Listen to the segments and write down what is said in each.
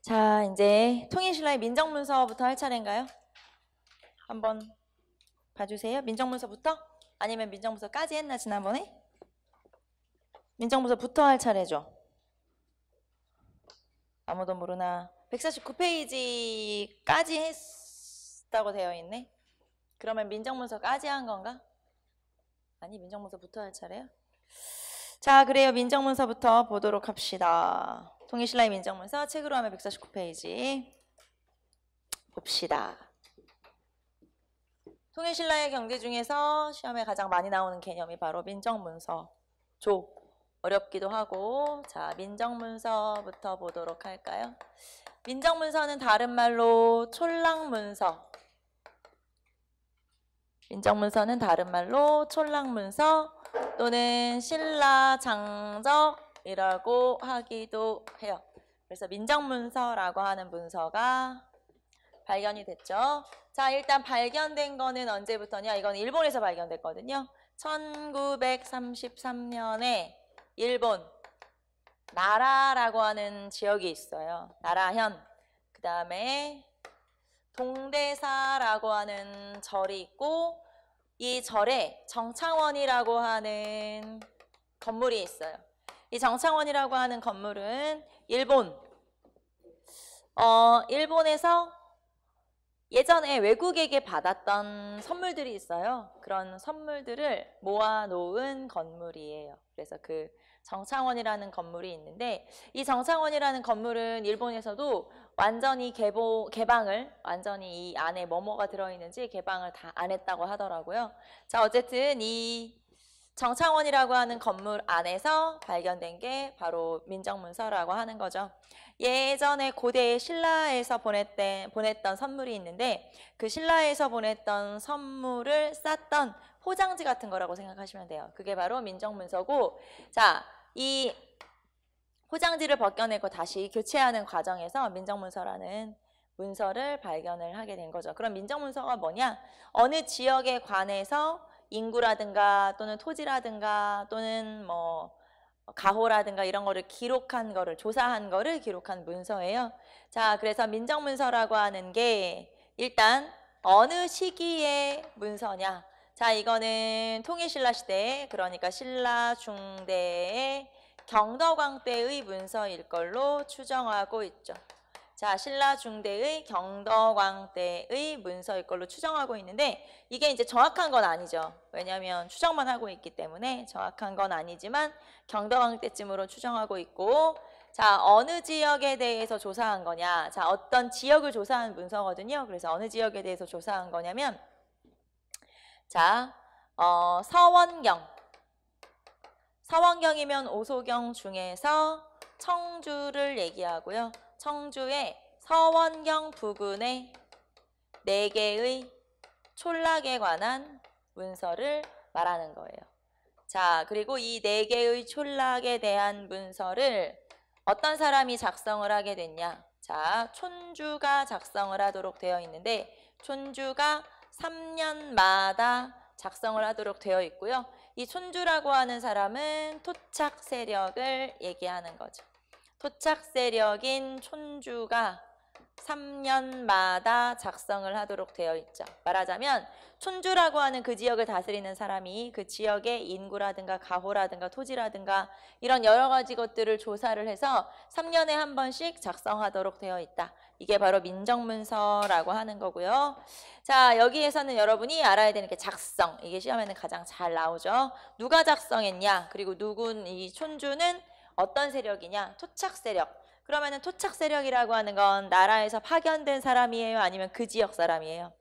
자, 이제 통일신라의 민정문서부터 할 차례인가요? 한번 봐주세요. 민정문서부터? 아니면 민정문서까지 했나 지난번에? 민정문서부터 할 차례죠. 아무도 모르나 149페이지까지 했다고 되어 있네. 그러면 민정문서까지 한 건가? 아니 민정문서부터 할차례요자 그래요 민정문서부터 보도록 합시다. 동일신라의민정문서 책으로 하면 149페이지 봅시다. 통일신라의 경제 중에서 시험에 가장 많이 나오는 개념이 바로 민정문서, 조. 어렵기도 하고 자 민정문서부터 보도록 할까요? 민정문서는 다른 말로 촐랑문서 민정문서는 다른 말로 촐랑문서 또는 신라 장적 이라고 하기도 해요. 그래서 민정문서라고 하는 문서가 발견이 됐죠. 자, 일단 발견된 거는 언제부터냐? 이건 일본에서 발견됐거든요. 1933년에 일본 나라라고 하는 지역이 있어요. 나라현. 그 다음에 동대사라고 하는 절이 있고 이 절에 정창원이라고 하는 건물이 있어요. 이 정창원이라고 하는 건물은 일본 어 일본에서 예전에 외국에게 받았던 선물들이 있어요. 그런 선물들을 모아놓은 건물이에요. 그래서 그 정창원이라는 건물이 있는데 이 정창원이라는 건물은 일본에서도 완전히 개보, 개방을 완전히 이 안에 뭐뭐가 들어있는지 개방을 다 안 했다고 하더라고요. 자 어쨌든 이 정창원이라고 하는 건물 안에서 발견된 게 바로 민정문서라고 하는 거죠. 예전에 고대 신라에서 보냈던, 보냈던 선물이 있는데 그 신라에서 보냈던 선물을 쌌던 포장지 같은 거라고 생각하시면 돼요. 그게 바로 민정문서고 자, 이 포장지를 벗겨내고 다시 교체하는 과정에서 민정문서라는 문서를 발견을 하게 된 거죠. 그럼 민정문서가 뭐냐? 어느 지역에 관해서 인구라든가 또는 토지라든가 또는 뭐 가호라든가 이런 거를 기록한 거를 조사한 거를 기록한 문서예요. 자, 그래서 민정 문서라고 하는 게 일단 어느 시기의 문서냐? 자, 이거는 통일신라 시대, 그러니까 신라 중대의 경덕왕 때의 문서일 걸로 추정하고 있죠. 자, 신라 중대의 경덕왕 때의 문서일 걸로 추정하고 있는데 이게 이제 정확한 건 아니죠. 왜냐하면 추정만 하고 있기 때문에 정확한 건 아니지만 경덕왕 때쯤으로 추정하고 있고 자, 어느 지역에 대해서 조사한 거냐. 자, 어떤 지역을 조사한 문서거든요. 그래서 어느 지역에 대해서 조사한 거냐면 자, 어, 서원경. 서원경이면 오소경 중에서 청주를 얘기하고요. 청주의 서원경 부근의 4개의 촌락에 관한 문서를 말하는 거예요. 자, 그리고 이 4개의 촌락에 대한 문서를 어떤 사람이 작성을 하게 됐냐. 자, 촌주가 작성을 하도록 되어 있는데 촌주가 3년마다 작성을 하도록 되어 있고요. 이 촌주라고 하는 사람은 토착 세력을 얘기하는 거죠. 토착 세력인 촌주가 3년마다 작성을 하도록 되어 있죠. 말하자면 촌주라고 하는 그 지역을 다스리는 사람이 그 지역의 인구라든가 가호라든가 토지라든가 이런 여러 가지 것들을 조사를 해서 3년에 한 번씩 작성하도록 되어 있다. 이게 바로 민정문서라고 하는 거고요. 자 여기에서는 여러분이 알아야 되는 게 작성. 이게 시험에는 가장 잘 나오죠. 누가 작성했냐 그리고 누군 이 촌주는 어떤 세력이냐? 토착 세력. 그러면은 토착 세력이라고 하는 건 나라에서 파견된 사람이에요? 아니면 그 지역 사람이에요?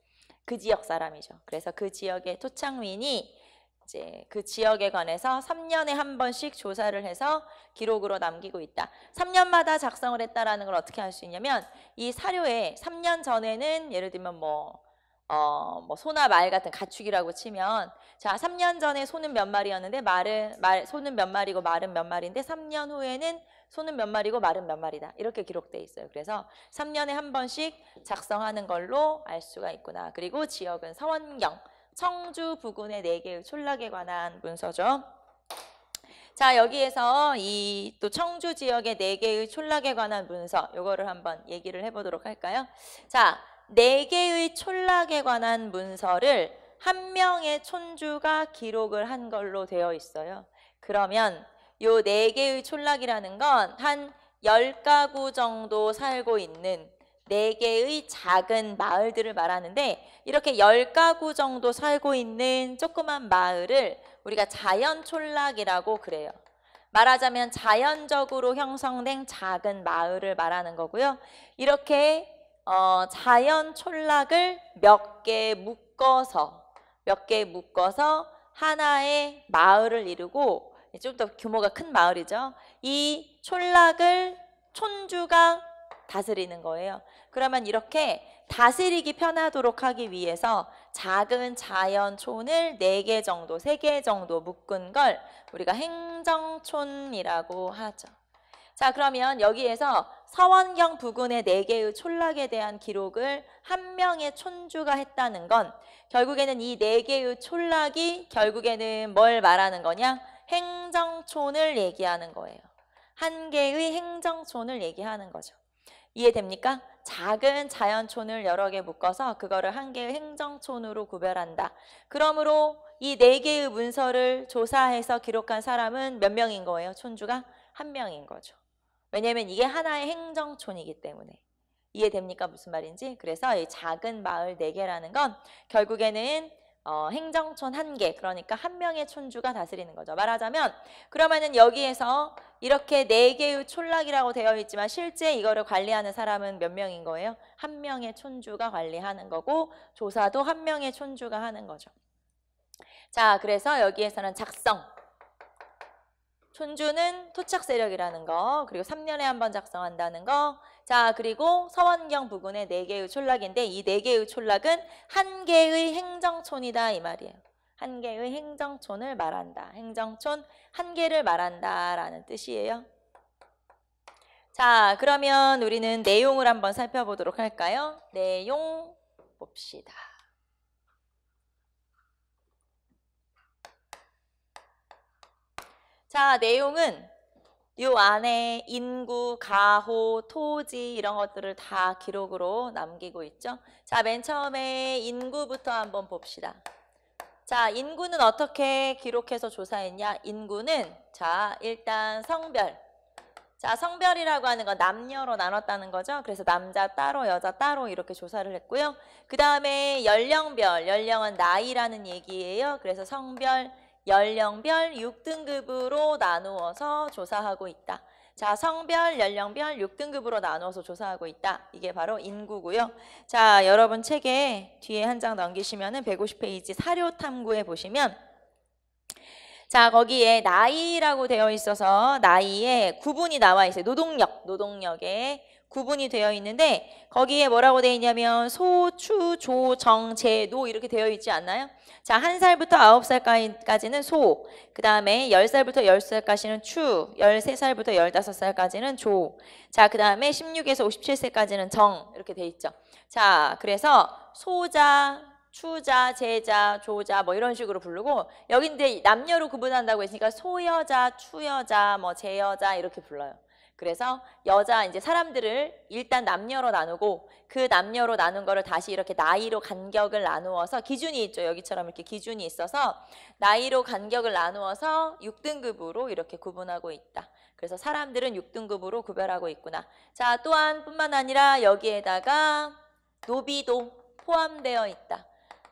그 지역 사람이죠. 그래서 그 지역의 토착민이 이제 그 지역에 관해서 3년에 한 번씩 조사를 해서 기록으로 남기고 있다. 3년마다 작성을 했다라는 걸 어떻게 할 수 있냐면 이 사료에 3년 전에는 예를 들면 뭐 어, 뭐 소나 말 같은 가축이라고 치면 자, 3년 전에 소는 몇 마리였는데 말은 말 소는 몇 마리고 말은 몇 마리인데 3년 후에는 소는 몇 마리고 말은 몇 마리다. 이렇게 기록돼 있어요. 그래서 3년에 한 번씩 작성하는 걸로 알 수가 있구나. 그리고 지역은 서원경, 청주 부근의 4개의 촌락에 관한 문서죠. 자 여기에서 이 또 청주 지역의 4개의 촌락에 관한 문서 요거를 한번 얘기를 해보도록 할까요? 자네 개의 촌락에 관한 문서를 한 명의 촌주가 기록을 한 걸로 되어 있어요. 그러면 요 네 개의 촌락이라는 건 한 열가구 정도 살고 있는 네 개의 작은 마을들을 말하는데 이렇게 열가구 정도 살고 있는 조그만 마을을 우리가 자연촌락이라고 그래요. 말하자면 자연적으로 형성된 작은 마을을 말하는 거고요. 이렇게 어, 자연 촌락을 몇 개 묶어서 몇 개 묶어서 하나의 마을을 이루고 좀 더 규모가 큰 마을이죠. 이 촌락을 촌주가 다스리는 거예요. 그러면 이렇게 다스리기 편하도록 하기 위해서 작은 자연촌을 4개 정도, 3개 정도 묶은 걸 우리가 행정촌이라고 하죠. 자 그러면 여기에서 서원경 부근의네개의 촌락에 대한 기록을 한 명의 촌주가 했다는 건 결국에는 이 네개의 촌락이 결국에는 뭘 말하는 거냐? 행정촌을 얘기하는 거예요. 한 개의 행정촌을 얘기하는 거죠. 이해됩니까? 작은 자연촌을 여러 개 묶어서 그거를 한 개의 행정촌으로 구별한다. 그러므로 이 네 개의 문서를 조사해서 기록한 사람은 몇 명인 거예요? 촌주가 한 명인 거죠. 왜냐하면 이게 하나의 행정촌이기 때문에. 이해됩니까? 무슨 말인지? 그래서 이 작은 마을 4개라는 건 결국에는 어, 행정촌 한 개, 그러니까 한 명의 촌주가 다스리는 거죠. 말하자면 그러면은 여기에서 이렇게 4 개의 촌락이라고 되어 있지만 실제 이거를 관리하는 사람은 몇 명인 거예요? 한 명의 촌주가 관리하는 거고 조사도 한 명의 촌주가 하는 거죠. 자, 그래서 여기에서는 작성, 촌주는 토착 세력이라는 거, 그리고 3년에 한 번 작성한다는 거. 자, 그리고 서원경 부근의 4개의 촌락인데 이 4개의 촌락은 한 개의 행정촌이다 이 말이에요. 한 개의 행정촌을 말한다. 행정촌 한 개를 말한다라는 뜻이에요. 자, 그러면 우리는 내용을 한 번 살펴보도록 할까요? 내용 봅시다. 자, 내용은 요 안에 인구, 가호, 토지 이런 것들을 다 기록으로 남기고 있죠. 자, 맨 처음에 인구부터 한번 봅시다. 자, 인구는 어떻게 기록해서 조사했냐? 인구는 자, 일단 성별. 자, 성별이라고 하는 건 남녀로 나눴다는 거죠. 그래서 남자 따로, 여자 따로 이렇게 조사를 했고요. 그 다음에 연령별, 연령은 나이라는 얘기예요. 그래서 성별, 연령별 6등급으로 나누어서 조사하고 있다. 자, 성별, 연령별 6등급으로 나누어서 조사하고 있다. 이게 바로 인구고요. 자, 여러분 책에 뒤에 한 장 넘기시면 은 150페이지 사료 탐구에 보시면 자, 거기에 나이라고 되어 있어서 나이에 구분이 나와 있어요. 노동력, 노동력에 구분이 되어 있는데 거기에 뭐라고 되어 있냐면 소, 추, 조, 정, 제, 노 이렇게 되어 있지 않나요? 자, 한살부터 아홉 살까지는 소, 그 다음에 열살부터열살까지는 추, 열세 살부터 열다섯 살까지는 조, 자, 그 다음에 십육에서 오십칠 세까지는 정 이렇게 돼 있죠. 자, 그래서 소자, 추자, 제자, 조자 뭐 이런 식으로 부르고 여긴데 남녀로 구분한다고 했으니까 소여자, 추여자, 뭐 제여자 이렇게 불러요. 그래서 여자 이제 사람들을 일단 남녀로 나누고 그 남녀로 나눈 거를 다시 이렇게 나이로 간격을 나누어서 기준이 있죠. 여기처럼 이렇게 기준이 있어서 나이로 간격을 나누어서 6등급으로 이렇게 구분하고 있다. 그래서 사람들은 6등급으로 구별하고 있구나. 자, 또한 뿐만 아니라 여기에다가 노비도 포함되어 있다.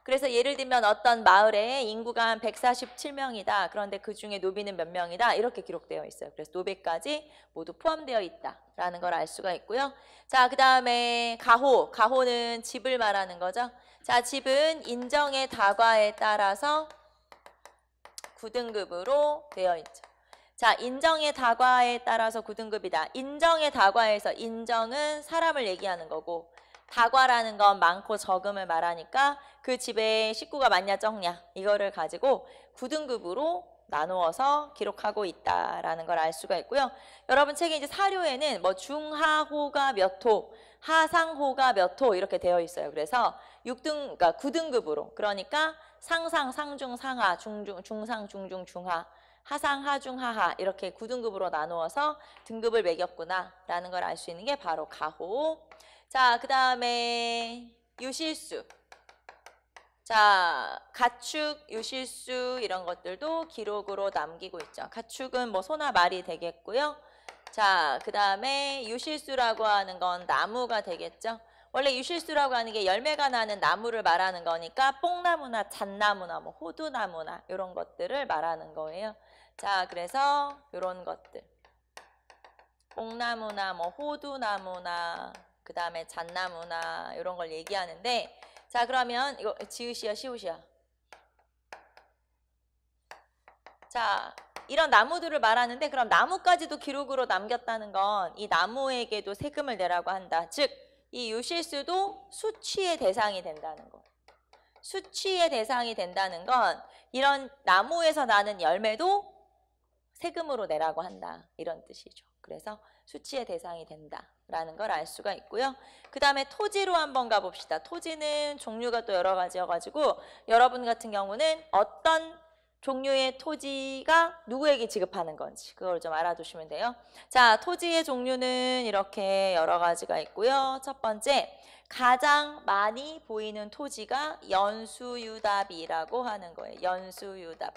그래서 예를 들면 어떤 마을에 인구가 한 147명이다. 그런데 그 중에 노비는 몇 명이다. 이렇게 기록되어 있어요. 그래서 노비까지 모두 포함되어 있다라는 걸 알 수가 있고요. 자, 그 다음에 가호. 가호는 집을 말하는 거죠. 자, 집은 인정의 다과에 따라서 9등급으로 되어 있죠. 자, 인정의 다과에 따라서 9등급이다. 인정의 다과에서 인정은 사람을 얘기하는 거고 다과라는 건 많고 적음을 말하니까 그 집에 식구가 많냐 적냐 이거를 가지고 9등급으로 나누어서 기록하고 있다라는 걸 알 수가 있고요. 여러분 책에 이제 사료에는 뭐 중하호가 몇 호, 하상호가 몇 호 이렇게 되어 있어요. 그래서 6등, 그러니까 9등급으로 그러니까 상상, 상중, 상하, 중중, 중상, 중중, 중하 하상, 하중, 하하 이렇게 9등급으로 나누어서 등급을 매겼구나라는 걸 알 수 있는 게 바로 가호, 자, 그 다음에 유실수. 자, 가축, 유실수 이런 것들도 기록으로 남기고 있죠. 가축은 뭐 소나 말이 되겠고요. 자, 그 다음에 유실수라고 하는 건 나무가 되겠죠. 원래 유실수라고 하는 게 열매가 나는 나무를 말하는 거니까 뽕나무나 잣나무나 뭐 호두나무나 이런 것들을 말하는 거예요. 자, 그래서 이런 것들. 뽕나무나 뭐 호두나무나 그 다음에 잣나무나 이런 걸 얘기하는데 자 그러면 이거 지읒이야 시옷이야? 자 이런 나무들을 말하는데 그럼 나무까지도 기록으로 남겼다는 건 이 나무에게도 세금을 내라고 한다. 즉 이 유실수도 수취의 대상이 된다는 거. 수취의 대상이 된다는 건 이런 나무에서 나는 열매도 세금으로 내라고 한다. 이런 뜻이죠. 그래서 수치의 대상이 된다. 라는 걸 알 수가 있고요. 그 다음에 토지로 한번 가봅시다. 토지는 종류가 또 여러 가지여가지고 여러분 같은 경우는 어떤 종류의 토지가 누구에게 지급하는 건지 그걸 좀 알아두시면 돼요. 자, 토지의 종류는 이렇게 여러 가지가 있고요. 첫 번째, 가장 많이 보이는 토지가 연수유답이라고 하는 거예요. 연수유답.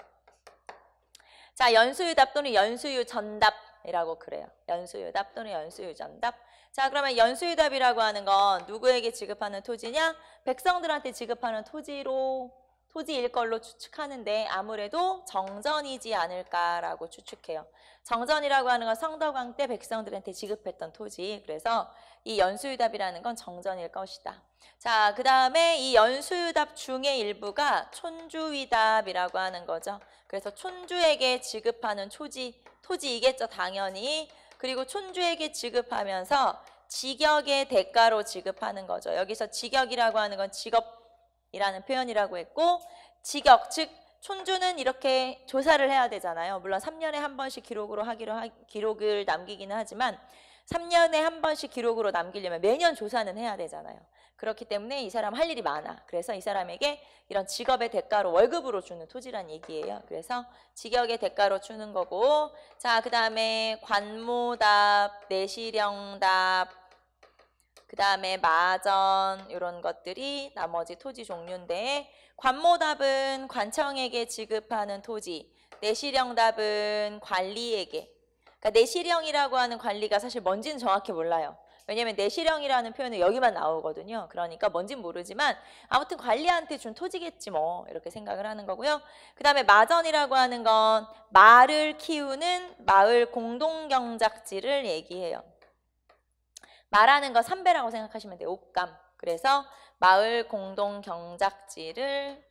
자, 연수유답 또는 연수유전답이라고 그래요. 연수유답 또는 연수유전답. 자 그러면 연수유답이라고 하는 건 누구에게 지급하는 토지냐? 백성들한테 지급하는 토지로 토지일 걸로 추측하는데 아무래도 정전이지 않을까라고 추측해요. 정전이라고 하는 건 성덕왕 때 백성들한테 지급했던 토지. 그래서 이 연수유답이라는 건 정전일 것이다. 자, 그 다음에 이 연수유답 중의 일부가 촌주위답이라고 하는 거죠. 그래서 촌주에게 지급하는 초지, 토지이겠죠, 당연히. 그리고 촌주에게 지급하면서 직역의 대가로 지급하는 거죠. 여기서 직역이라고 하는 건 직업이라는 표현이라고 했고 직역 즉 촌주는 이렇게 조사를 해야 되잖아요. 물론 3년에 한 번씩 기록으로 하기로 하, 기록을 남기기는 하지만 3년에 한 번씩 기록으로 남기려면 매년 조사는 해야 되잖아요. 그렇기 때문에 이 사람 할 일이 많아. 그래서 이 사람에게 이런 직업의 대가로 월급으로 주는 토지란 얘기예요. 그래서 직역의 대가로 주는 거고 자, 그 다음에 관모답, 내시령답, 그 다음에 마전 이런 것들이 나머지 토지 종류인데 관모답은 관청에게 지급하는 토지, 내시령답은 관리에게 그러니까 내시령이라고 하는 관리가 사실 뭔지는 정확히 몰라요. 왜냐하면 내시령이라는 표현은 여기만 나오거든요. 그러니까 뭔진 모르지만 아무튼 관리한테 준 토지겠지 뭐 이렇게 생각을 하는 거고요. 그 다음에 마전이라고 하는 건 말을 키우는 마을 공동경작지를 얘기해요. 말하는 거 삼배라고 생각하시면 돼요. 옷감 그래서 마을 공동경작지를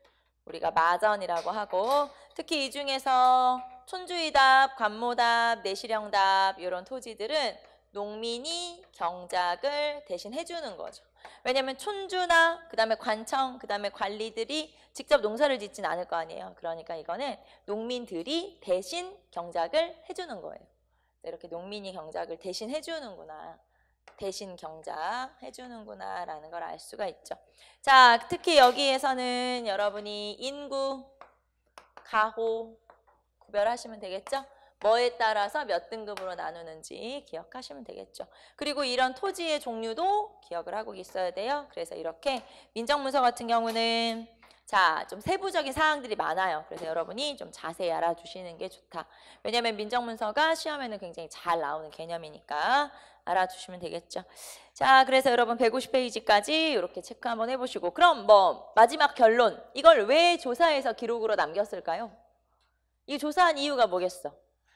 우리가 마전이라고 하고 특히 이 중에서 촌주의답, 관모답, 내시령답 이런 토지들은 농민이 경작을 대신 해주는 거죠. 왜냐하면 촌주나 그다음에 관청, 그다음에 관리들이 직접 농사를 짓진 않을 거 아니에요. 그러니까 이거는 농민들이 대신 경작을 해주는 거예요. 이렇게 농민이 경작을 대신 해주는구나. 대신 경작 해주는구나 라는 걸 알 수가 있죠. 자 특히 여기에서는 여러분이 인구, 가호, 구별하시면 되겠죠? 뭐에 따라서 몇 등급으로 나누는지 기억하시면 되겠죠. 그리고 이런 토지의 종류도 기억을 하고 있어야 돼요. 그래서 이렇게 민정문서 같은 경우는 자, 좀 세부적인 사항들이 많아요. 그래서 여러분이 좀 자세히 알아주시는게 좋다. 왜냐하면 민정문서가 시험에는 굉장히 잘 나오는 개념이니까 알아주시면 되겠죠. 자, 그래서 여러분 150페이지까지 이렇게 체크 한번 해보시고 그럼 뭐 마지막 결론 이걸 왜 조사해서 기록으로 남겼을까요? 이 조사한 이유가 뭐겠어?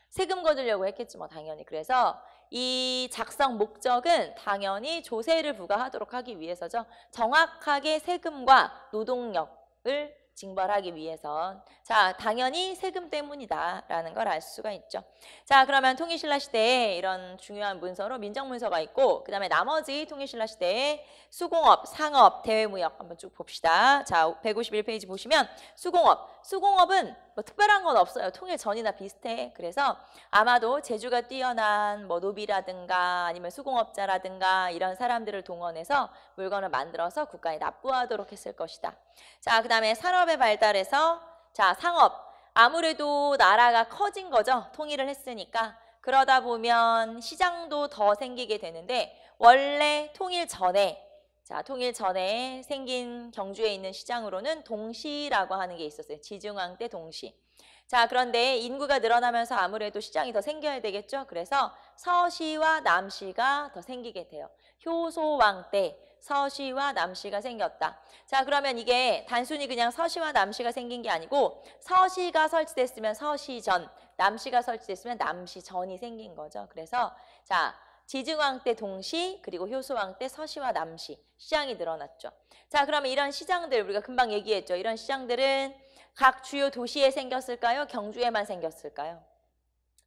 세금 거두려고 했겠지 뭐 당연히. 그래서 이 작성 목적은 당연히 조세를 부과하도록 하기 위해서죠. 정확하게 세금과 노동력을 징벌하기 위해선 자 당연히 세금 때문이다라는 걸 알 수가 있죠. 자 그러면 통일신라 시대에 이런 중요한 문서로 민정문서가 있고 그 다음에 나머지 통일신라 시대에 수공업, 상업, 대외무역 한번 쭉 봅시다. 자 151페이지 보시면 수공업, 수공업은 뭐 특별한 건 없어요. 통일 전이나 비슷해. 그래서 아마도 제주가 뛰어난 뭐 노비라든가 아니면 수공업자라든가 이런 사람들을 동원해서 물건을 만들어서 국가에 납부하도록 했을 것이다. 자, 그 다음에 산업의 발달에서 자, 상업. 아무래도 나라가 커진 거죠. 통일을 했으니까. 그러다 보면 시장도 더 생기게 되는데 원래 통일 전에 자, 통일 전에 생긴 경주에 있는 시장으로는 동시라고 하는 게 있었어요. 지중왕때 동시. 자, 그런데 인구가 늘어나면서 아무래도 시장이 더 생겨야 되겠죠. 그래서 서시와 남시가 더 생기게 돼요. 효소왕 때 서시와 남시가 생겼다. 자, 그러면 이게 단순히 그냥 서시와 남시가 생긴 게 아니고 서시가 설치됐으면 서시전, 남시가 설치됐으면 남시전이 생긴 거죠. 그래서 자, 지증왕 때 동시 그리고 효소왕 때 서시와 남시 시장이 늘어났죠. 자 그러면 이런 시장들 우리가 금방 얘기했죠. 이런 시장들은 각 주요 도시에 생겼을까요? 경주에만 생겼을까요?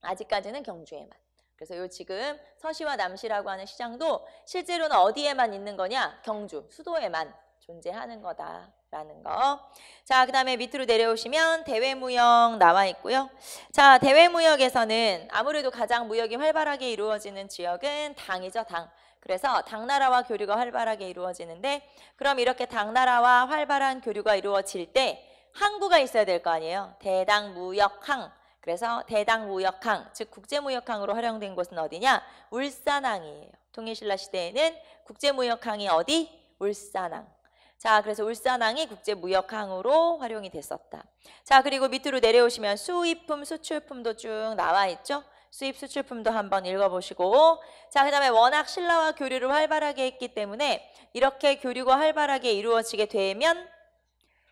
아직까지는 경주에만. 그래서 요 지금 서시와 남시라고 하는 시장도 실제로는 어디에만 있는 거냐? 경주 수도에만 존재하는 거다라는 거. 자, 그 다음에 밑으로 내려오시면 대외무역 나와 있고요. 자, 대외무역에서는 아무래도 가장 무역이 활발하게 이루어지는 지역은 당이죠, 당. 그래서 당나라와 교류가 활발하게 이루어지는데 그럼 이렇게 당나라와 활발한 교류가 이루어질 때 항구가 있어야 될 거 아니에요. 대당무역항. 그래서 대당무역항, 즉 국제무역항으로 활용된 곳은 어디냐? 울산항이에요. 통일신라 시대에는 국제무역항이 어디? 울산항. 자, 그래서 울산항이 국제무역항으로 활용이 됐었다. 자, 그리고 밑으로 내려오시면 수입품, 수출품도 쭉 나와 있죠. 수입, 수출품도 한번 읽어보시고 자, 그 다음에 워낙 신라와 교류를 활발하게 했기 때문에 이렇게 교류가 활발하게 이루어지게 되면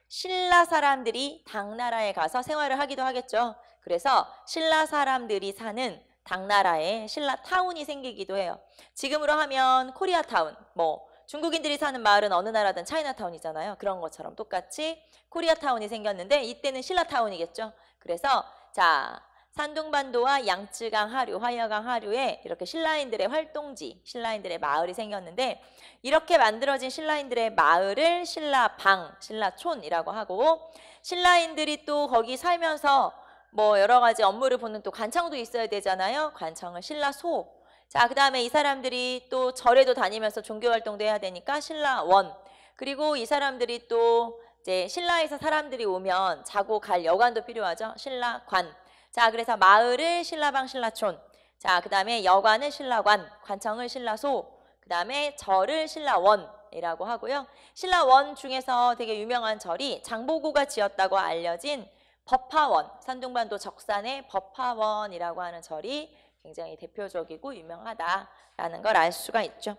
신라 사람들이 당나라에 가서 생활을 하기도 하겠죠. 그래서 신라 사람들이 사는 당나라에 신라 타운이 생기기도 해요. 지금으로 하면 코리아타운, 뭐 중국인들이 사는 마을은 어느 나라든 차이나타운이잖아요. 그런 것처럼 똑같이 코리아타운이 생겼는데 이때는 신라타운이겠죠. 그래서 자 산둥반도와 양쯔강 하류, 화이어강 하류에 이렇게 신라인들의 활동지, 신라인들의 마을이 생겼는데 이렇게 만들어진 신라인들의 마을을 신라방, 신라촌이라고 하고 신라인들이 또 거기 살면서 뭐 여러 가지 업무를 보는 또 관청도 있어야 되잖아요. 관청을 신라소, 자, 그 다음에 이 사람들이 또 절에도 다니면서 종교 활동도 해야 되니까 신라 원. 그리고 이 사람들이 또 이제 신라에서 사람들이 오면 자고 갈 여관도 필요하죠. 신라 관. 자, 그래서 마을을 신라방 신라촌. 자, 그 다음에 여관을 신라관, 관청을 신라소, 그 다음에 절을 신라원이라고 하고요. 신라원 중에서 되게 유명한 절이 장보고가 지었다고 알려진 법화원, 산둥반도 적산의 법화원이라고 하는 절이 굉장히 대표적이고 유명하다라는 걸 알 수가 있죠.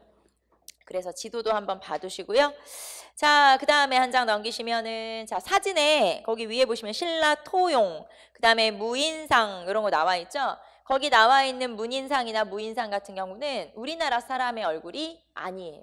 그래서 지도도 한번 봐두시고요. 자, 그 다음에 한 장 넘기시면은, 자, 사진에 거기 위에 보시면 신라 토용, 그 다음에 무인상, 이런 거 나와 있죠? 거기 나와 있는 문인상이나 무인상 같은 경우는 우리나라 사람의 얼굴이 아니에요.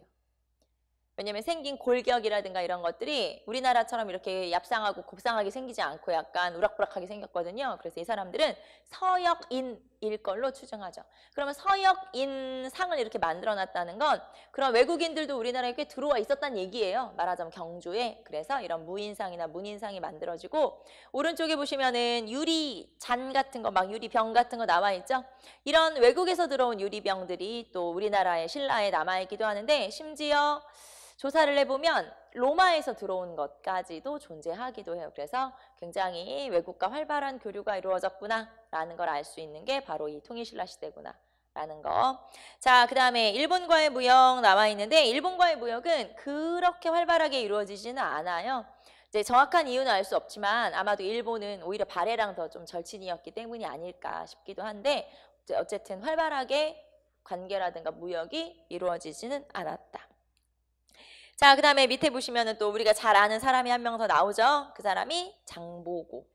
왜냐면 생긴 골격이라든가 이런 것들이 우리나라처럼 이렇게 얍상하고 곱상하게 생기지 않고 약간 우락부락하게 생겼거든요. 그래서 이 사람들은 서역인일 걸로 추정하죠. 그러면 서역인 상을 이렇게 만들어 놨다는 건 그런 외국인들도 우리나라에 꽤 들어와 있었단 얘기예요. 말하자면 경주에. 그래서 이런 무인상이나 문인상이 만들어지고 오른쪽에 보시면은 유리 잔 같은 거 막 유리병 같은 거 나와 있죠. 이런 외국에서 들어온 유리병들이 또 우리나라의 신라에 남아 있기도 하는데 심지어 조사를 해보면 로마에서 들어온 것까지도 존재하기도 해요. 그래서 굉장히 외국과 활발한 교류가 이루어졌구나라는 걸 알 수 있는 게 바로 이 통일신라 시대구나. 라는 거. 자, 그 다음에 일본과의 무역 나와 있는데 일본과의 무역은 그렇게 활발하게 이루어지지는 않아요. 이제 정확한 이유는 알 수 없지만 아마도 일본은 오히려 발해랑 더 좀 절친이었기 때문이 아닐까 싶기도 한데 어쨌든 활발하게 관계라든가 무역이 이루어지지는 않았다. 자, 그 다음에 밑에 보시면은 또 우리가 잘 아는 사람이 한 명 더 나오죠? 그 사람이 장보고.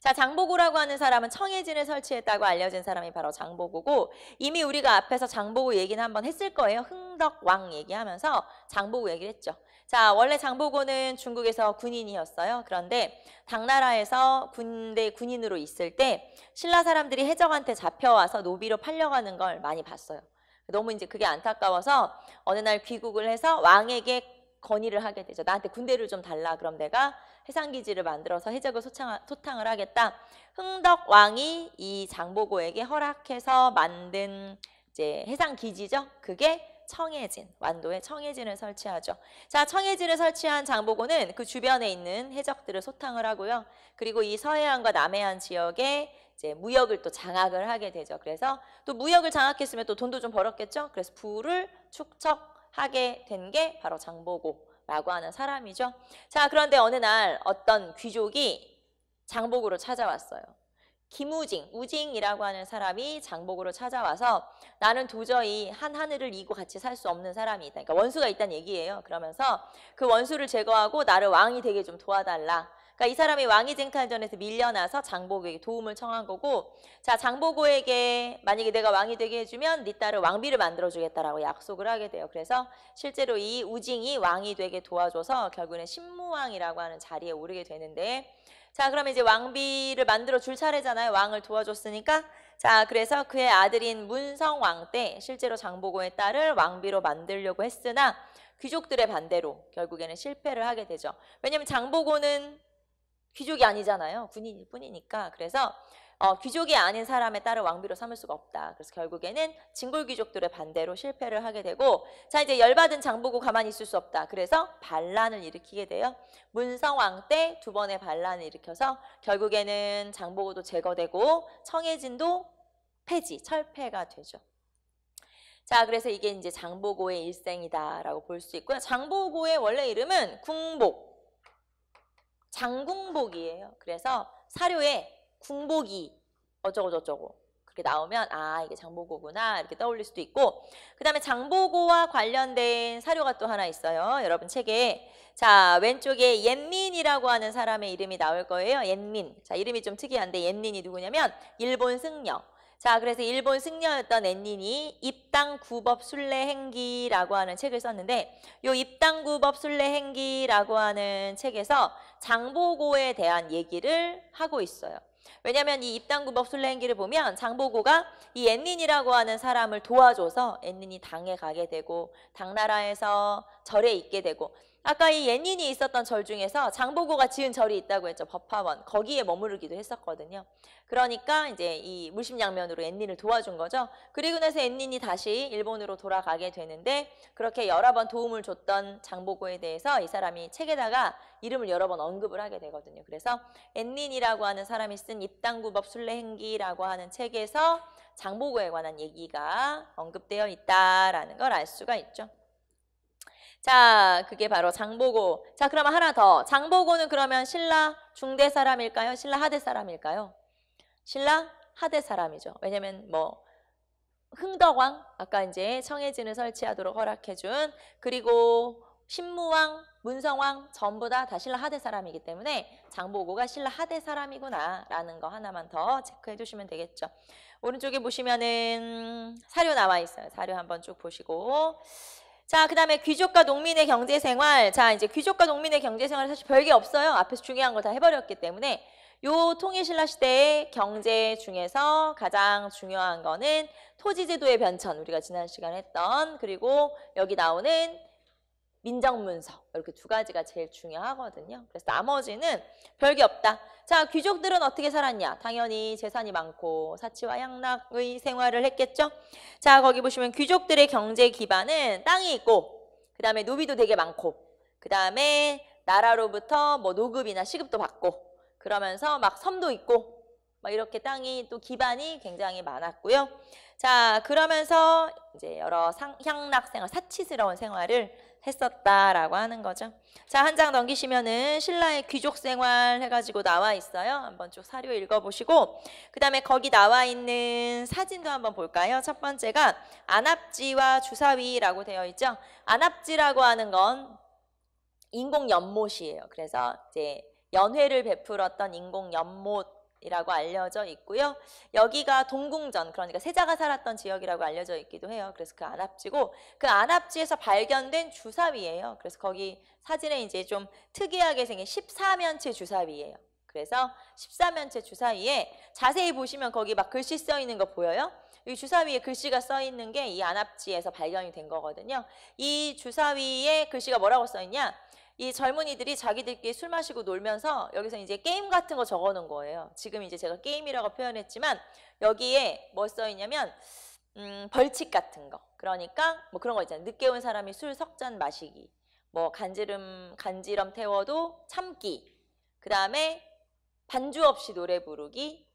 자, 장보고라고 하는 사람은 청해진을 설치했다고 알려진 사람이 바로 장보고고 이미 우리가 앞에서 장보고 얘기는 한번 했을 거예요. 흥덕왕 얘기하면서 장보고 얘기를 했죠. 자, 원래 장보고는 중국에서 군인이었어요. 그런데 당나라에서 군대 군인으로 있을 때 신라 사람들이 해적한테 잡혀와서 노비로 팔려가는 걸 많이 봤어요. 너무 이제 그게 안타까워서 어느 날 귀국을 해서 왕에게 건의를 하게 되죠. 나한테 군대를 좀 달라. 그럼 내가 해상기지를 만들어서 해적을 소창, 소탕을 하겠다. 흥덕 왕이 이 장보고에게 허락해서 만든 이제 해상기지죠. 그게 청해진, 완도에 청해진을 설치하죠. 자, 청해진을 설치한 장보고는 그 주변에 있는 해적들을 소탕을 하고요. 그리고 이 서해안과 남해안 지역에 이제 무역을 또 장악을 하게 되죠. 그래서 또 무역을 장악했으면 또 돈도 좀 벌었겠죠. 그래서 부를 축척하게 된 게 바로 장보고라고 하는 사람이죠. 자, 그런데 어느 날 어떤 귀족이 장보고로 찾아왔어요. 김우징, 우징이라고 하는 사람이 장보고로 찾아와서 나는 도저히 한 하늘을 이고 같이 살 수 없는 사람이 있다. 그러니까 원수가 있다는 얘기예요. 그러면서 그 원수를 제거하고 나를 왕이 되게 좀 도와달라. 그러니까 이 사람이 왕이 쟁탈전에서 밀려나서 장보고에게 도움을 청한 거고 자 장보고에게 만약에 내가 왕이 되게 해주면 네 딸을 왕비를 만들어주겠다라고 약속을 하게 돼요. 그래서 실제로 이 우징이 왕이 되게 도와줘서 결국에는 신무왕이라고 하는 자리에 오르게 되는데 자 그러면 이제 왕비를 만들어 줄 차례잖아요. 왕을 도와줬으니까 자 그래서 그의 아들인 문성왕 때 실제로 장보고의 딸을 왕비로 만들려고 했으나 귀족들의 반대로 결국에는 실패를 하게 되죠. 왜냐하면 장보고는 귀족이 아니잖아요. 군인일 뿐이니까. 그래서 어, 귀족이 아닌 사람의 딸을 왕비로 삼을 수가 없다. 그래서 결국에는 진골 귀족들의 반대로 실패를 하게 되고 자 이제 열받은 장보고 가만히 있을 수 없다. 그래서 반란을 일으키게 돼요. 문성왕 때 두 번의 반란을 일으켜서 결국에는 장보고도 제거되고 청해진도 폐지, 철폐가 되죠. 자, 그래서 이게 이제 장보고의 일생이다라고 볼 수 있고요. 장보고의 원래 이름은 궁복, 장궁복이에요. 그래서 사료에 궁복이 어쩌고저쩌고 그렇게 나오면 아 이게 장보고구나 이렇게 떠올릴 수도 있고 그 다음에 장보고와 관련된 사료가 또 하나 있어요. 여러분 책에 자 왼쪽에 옌민이라고 하는 사람의 이름이 나올 거예요. 옌민 자 이름이 좀 특이한데 옌민이 누구냐면 일본 승려 자, 그래서 일본 승려였던 엔닌이 입당구법 순례행기라고 하는 책을 썼는데 이 입당구법 순례행기라고 하는 책에서 장보고에 대한 얘기를 하고 있어요. 왜냐하면 이 입당구법 순례행기를 보면 장보고가 이 엔닌이라고 하는 사람을 도와줘서 엔닌이 당에 가게 되고 당나라에서 절에 있게 되고 아까 이옛인이 있었던 절 중에서 장보고가 지은 절이 있다고 했죠. 법화원. 거기에 머무르기도 했었거든요. 그러니까 이제 이 물심양면으로 옛닌을 도와준 거죠. 그리고 나서 옛닌이 다시 일본으로 돌아가게 되는데 그렇게 여러 번 도움을 줬던 장보고에 대해서 이 사람이 책에다가 이름을 여러 번 언급을 하게 되거든요. 그래서 옛닌이라고 하는 사람이 쓴 입당구법 순례행기라고 하는 책에서 장보고에 관한 얘기가 언급되어 있다라는 걸 알 수가 있죠. 자, 그게 바로 장보고. 자, 그러면 하나 더. 장보고는 그러면 신라 중대 사람일까요? 신라 하대 사람일까요? 신라 하대 사람이죠. 왜냐면 뭐 흥덕왕 아까 이제 청해진을 설치하도록 허락해준 그리고 신무왕, 문성왕 전부 다, 다 신라 하대 사람이기 때문에 장보고가 신라 하대 사람이구나라는 거 하나만 더 체크해 두시면 되겠죠. 오른쪽에 보시면은 사료 나와 있어요. 사료 한번 쭉 보시고 자, 그 다음에 귀족과 농민의 경제생활. 자, 이제 귀족과 농민의 경제생활 사실 별게 없어요. 앞에서 중요한 걸 다 해버렸기 때문에 요 통일신라 시대의 경제 중에서 가장 중요한 거는 토지제도의 변천, 우리가 지난 시간에 했던 그리고 여기 나오는 민정문서 이렇게 두 가지가 제일 중요하거든요. 그래서 나머지는 별게 없다. 자 귀족들은 어떻게 살았냐? 당연히 재산이 많고 사치와 향락의 생활을 했겠죠. 자 거기 보시면 귀족들의 경제 기반은 땅이 있고 그 다음에 노비도 되게 많고 그 다음에 나라로부터 뭐 노급이나 시급도 받고 그러면서 막 섬도 있고 막 이렇게 땅이 또 기반이 굉장히 많았고요. 자 그러면서 이제 여러 상, 향락 생활, 사치스러운 생활을 했었다라고 하는 거죠. 자, 한 장 넘기시면은 신라의 귀족 생활 해가지고 나와 있어요. 한번 쭉 사료 읽어보시고, 그 다음에 거기 나와 있는 사진도 한번 볼까요? 첫 번째가 안압지와 주사위라고 되어 있죠. 안압지라고 하는 건 인공 연못이에요. 그래서 이제 연회를 베풀었던 인공 연못 이라고 알려져 있고요. 여기가 동궁전 그러니까 세자가 살았던 지역이라고 알려져 있기도 해요. 그래서 그 안압지고 그 안압지에서 발견된 주사위예요. 그래서 거기 사진에 이제 좀 특이하게 생긴 14면체 주사위예요. 그래서 14면체 주사위에 자세히 보시면 거기 막 글씨 써 있는 거 보여요? 이 주사위에 글씨가 써 있는 게 이 안압지에서 발견이 된 거거든요. 이 주사위에 글씨가 뭐라고 써 있냐? 이 젊은이들이 자기들끼리 술 마시고 놀면서 여기서 이제 게임 같은 거 적어 놓은 거예요. 지금 이제 제가 게임이라고 표현했지만 여기에 뭐 써 있냐면 음, 벌칙 같은 거. 그러니까 뭐 그런 거 있잖아요. 늦게 온 사람이 술석잔 마시기. 뭐 간지름 간지럼 태워도 참기. 그다음에 반주 없이 노래 부르기.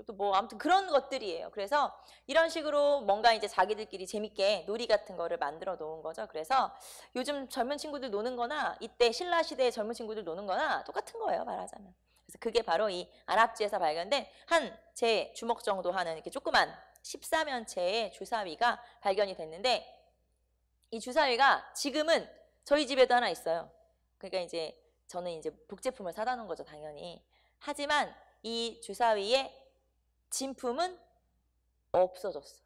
그것도 뭐 아무튼 그런 것들이에요. 그래서 이런 식으로 뭔가 이제 자기들끼리 재밌게 놀이 같은 거를 만들어 놓은 거죠. 그래서 요즘 젊은 친구들 노는 거나 이때 신라 시대의 젊은 친구들 노는 거나 똑같은 거예요. 말하자면. 그래서 그게 바로 이아랍지에서 발견된 한 제 주먹 정도 하는 이렇게 조그만 14면체의 주사위가 발견이 됐는데 이 주사위가 지금은 저희 집에도 하나 있어요. 그러니까 이제 저는 이제 복제품을 사다 놓은 거죠, 당연히. 하지만 이 주사위에 진품은 없어졌어.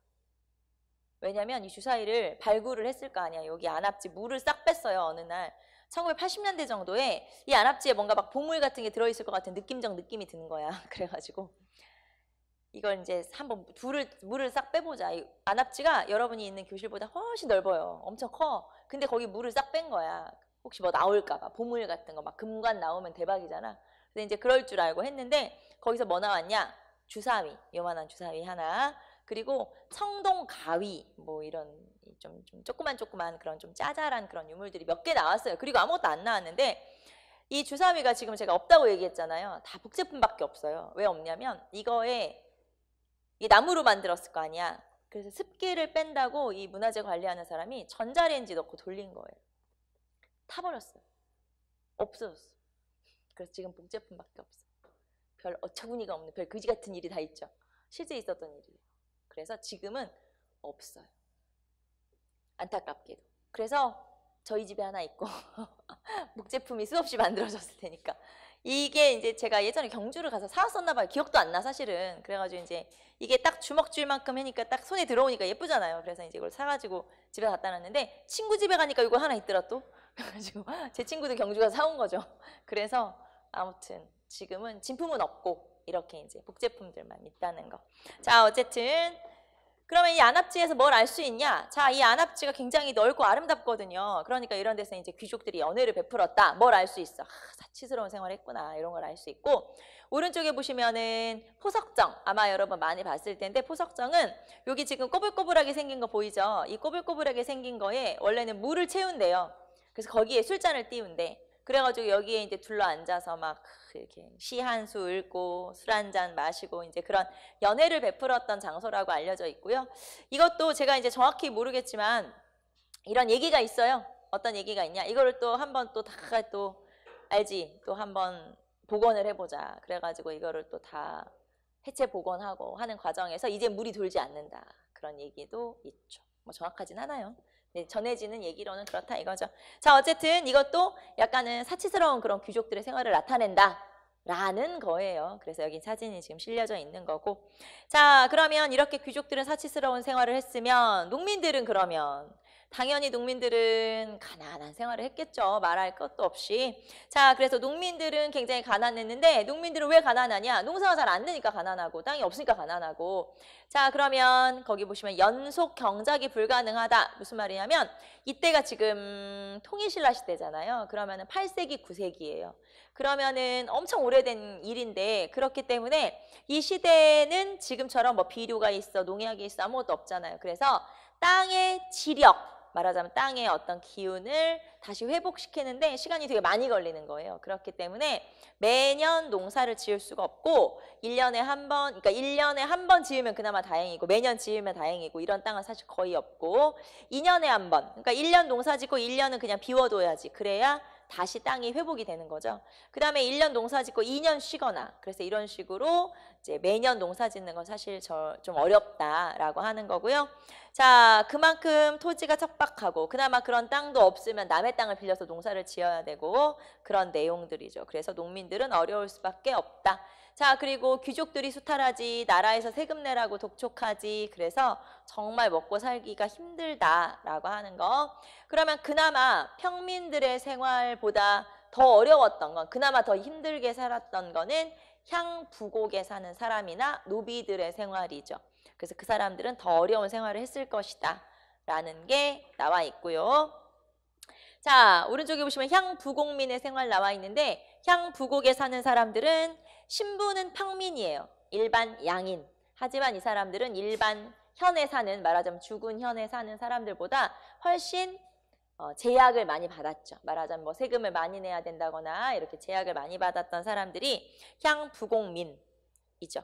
왜냐하면 이 주사위를 발굴을 했을 거 아니야. 여기 안압지 물을 싹 뺐어요. 어느 날. 1980년대 정도에 이 안압지에 뭔가 막 보물 같은 게 들어있을 것 같은 느낌적 느낌이 드는 거야. 그래가지고 이걸 이제 한번 둘을 물을 싹 빼보자. 이 안압지가 여러분이 있는 교실보다 훨씬 넓어요. 엄청 커. 근데 거기 물을 싹 뺀 거야. 혹시 뭐 나올까봐 보물 같은 거 막 금관 나오면 대박이잖아. 근데 이제 그럴 줄 알고 했는데 거기서 뭐 나왔냐? 주사위, 요만한 주사위 하나, 그리고 청동 가위, 뭐 이런 좀, 좀 조그만 조그만 그런 좀 짜잘한 그런 유물들이 몇 개 나왔어요. 그리고 아무것도 안 나왔는데 이 주사위가 지금 제가 없다고 얘기했잖아요. 다 복제품밖에 없어요. 왜 없냐면 이거에 이 나무로 만들었을 거 아니야. 그래서 습기를 뺀다고 이 문화재 관리하는 사람이 전자레인지 넣고 돌린 거예요. 타버렸어요. 없어졌어. 요 그래서 지금 복제품밖에 없어. 별 어처구니가 없는 별 그지 같은 일이 다 있죠. 실제 있었던 일이에요. 그래서 지금은 없어요. 안타깝게도. 그래서 저희 집에 하나 있고 목제품이 수없이 만들어졌을 테니까 이게 이제 제가 예전에 경주를 가서 사왔었나 봐요. 기억도 안 나 사실은. 그래가지고 이제 이게 딱 주먹줄만큼 하니까 딱 손에 들어오니까 예쁘잖아요. 그래서 이제 이걸 사가지고 집에 갖다 놨는데 친구 집에 가니까 이거 하나 있더라 또. 그래가지고 제 친구도 경주가 사온 거죠. 그래서 아무튼 지금은 진품은 없고 이렇게 이제 복제품들만 있다는 거. 자 어쨌든 그러면 이 안압지에서 뭘 알 수 있냐? 자, 이 안압지가 굉장히 넓고 아름답거든요. 그러니까 이런 데서 이제 귀족들이 연애를 베풀었다. 뭘 알 수 있어? 아, 사치스러운 생활 했구나. 이런 걸 알 수 있고 오른쪽에 보시면은 포석정. 아마 여러분 많이 봤을 텐데 포석정은 여기 지금 꼬불꼬불하게 생긴 거 보이죠? 이 꼬불꼬불하게 생긴 거에 원래는 물을 채운대요. 그래서 거기에 술잔을 띄운대. 그래가지고 여기에 이제 둘러 앉아서 막 이렇게 시 한 수 읽고 술 한 잔 마시고 이제 그런 연애를 베풀었던 장소라고 알려져 있고요. 이것도 제가 이제 정확히 모르겠지만 이런 얘기가 있어요. 어떤 얘기가 있냐? 이거를 또 한번 또다또 알지? 또 한 번 복원을 해보자. 그래가지고 이거를 또 다 해체 복원하고 하는 과정에서 이제 물이 돌지 않는다. 그런 얘기도 있죠. 뭐 정확하진 않아요. 전해지는 얘기로는 그렇다 이거죠. 자, 어쨌든 이것도 약간은 사치스러운 그런 귀족들의 생활을 나타낸다. 라는 거예요. 그래서 여기 사진이 지금 실려져 있는 거고. 자, 그러면 이렇게 귀족들은 사치스러운 생활을 했으면 농민들은 그러면 당연히 농민들은 가난한 생활을 했겠죠. 말할 것도 없이. 자, 그래서 농민들은 굉장히 가난했는데 농민들은 왜 가난하냐? 농사가 잘 안 되니까 가난하고 땅이 없으니까 가난하고. 자, 그러면 거기 보시면 연속 경작이 불가능하다. 무슨 말이냐면 이때가 지금 통일신라 시대잖아요. 그러면은 8세기, 9세기예요. 그러면은 엄청 오래된 일인데 그렇기 때문에 이 시대는 지금처럼 뭐 비료가 있어, 농약이 있어 아무것도 없잖아요. 그래서 땅의 지력 말하자면 땅의 어떤 기운을 다시 회복시키는데 시간이 되게 많이 걸리는 거예요. 그렇기 때문에 매년 농사를 지을 수가 없고 1년에 한 번, 그러니까 1년에 한 번 지으면 그나마 다행이고 매년 지으면 다행이고 이런 땅은 사실 거의 없고 2년에 한 번, 그러니까 1년 농사 짓고 1년은 그냥 비워둬야지. 그래야 다시 땅이 회복이 되는 거죠. 그 다음에 1년 농사 짓고 2년 쉬거나 그래서 이런 식으로 이제 매년 농사 짓는 건 사실 저 좀 어렵다라고 하는 거고요. 자, 그만큼 토지가 척박하고 그나마 그런 땅도 없으면 남의 땅을 빌려서 농사를 지어야 되고 그런 내용들이죠. 그래서 농민들은 어려울 수밖에 없다. 자, 그리고 귀족들이 수탈하지, 나라에서 세금 내라고 독촉하지, 그래서 정말 먹고 살기가 힘들다라고 하는 거. 그러면 그나마 평민들의 생활보다 더 어려웠던 건, 그나마 더 힘들게 살았던 거는 향부곡에 사는 사람이나 노비들의 생활이죠. 그래서 그 사람들은 더 어려운 생활을 했을 것이다. 라는 게 나와 있고요. 자, 오른쪽에 보시면 향부곡민의 생활 나와 있는데 향부곡에 사는 사람들은 신부는 평민이에요. 일반 양인. 하지만 이 사람들은 일반 현에 사는 말하자면 죽은 현에 사는 사람들보다 훨씬 어, 제약을 많이 받았죠. 말하자면 뭐 세금을 많이 내야 된다거나 이렇게 제약을 많이 받았던 사람들이 향부공민이죠.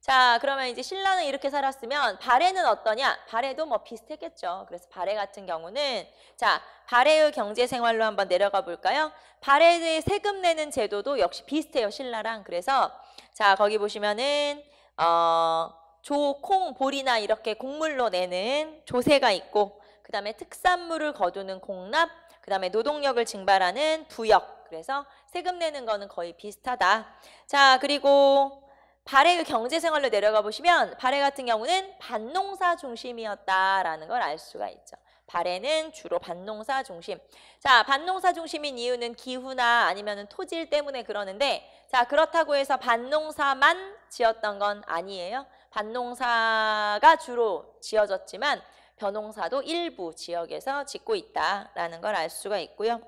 자, 그러면 이제 신라는 이렇게 살았으면 발해는 어떠냐? 발해도 뭐 비슷했겠죠. 그래서 발해 같은 경우는 자, 발해의 경제 생활로 한번 내려가 볼까요? 발해의 세금 내는 제도도 역시 비슷해요, 신라랑. 그래서 자, 거기 보시면은 어, 조, 콩, 보리나 이렇게 곡물로 내는 조세가 있고 그 다음에 특산물을 거두는 공납, 그 다음에 노동력을 징발하는 부역. 그래서 세금 내는 거는 거의 비슷하다. 자, 그리고 발해의 그 경제생활로 내려가 보시면 발해 같은 경우는 반농사 중심이었다라는 걸 알 수가 있죠. 발해는 주로 반농사 중심. 자, 반농사 중심인 이유는 기후나 아니면 토질 때문에 그러는데 자, 그렇다고 해서 반농사만 지었던 건 아니에요. 반농사가 주로 지어졌지만 벼농사도 일부 지역에서 짓고 있다라는 걸 알 수가 있고요.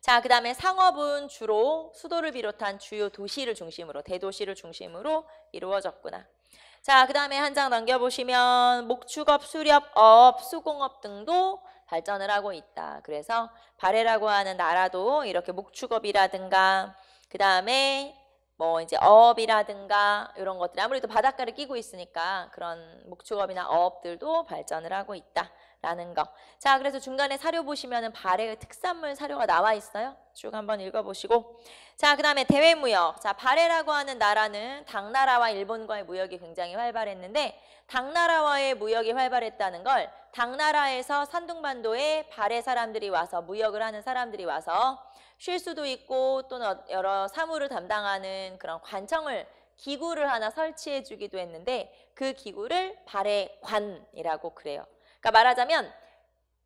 자, 그 다음에 상업은 주로 수도를 비롯한 주요 도시를 중심으로, 대도시를 중심으로 이루어졌구나. 자, 그 다음에 한 장 넘겨보시면 목축업, 수렵업, 수공업 등도 발전을 하고 있다. 그래서 발해라고 하는 나라도 이렇게 목축업이라든가 그 다음에 뭐 이제 업이라든가 이런 것들이 아무래도 바닷가를 끼고 있으니까 그런 목축업이나 업들도 발전을 하고 있다라는 거. 자, 그래서 중간에 사료 보시면은 발해의 특산물 사료가 나와 있어요. 쭉 한번 읽어보시고. 자, 그 다음에 대외 무역. 자, 발해라고 하는 나라는 당나라와 일본과의 무역이 굉장히 활발했는데 당나라와의 무역이 활발했다는 걸 당나라에서 산둥반도에 발해 사람들이 와서 무역을 하는 사람들이 와서 쉴 수도 있고 또는 어, 여러 사물을 담당하는 그런 관청을 기구를 하나 설치해 주기도 했는데 그 기구를 발해관이라고 그래요. 그러니까 말하자면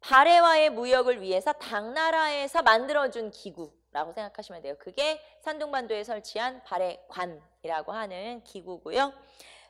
발해와의 무역을 위해서 당나라에서 만들어준 기구라고 생각하시면 돼요. 그게 산둥반도에 설치한 발해관이라고 하는 기구고요.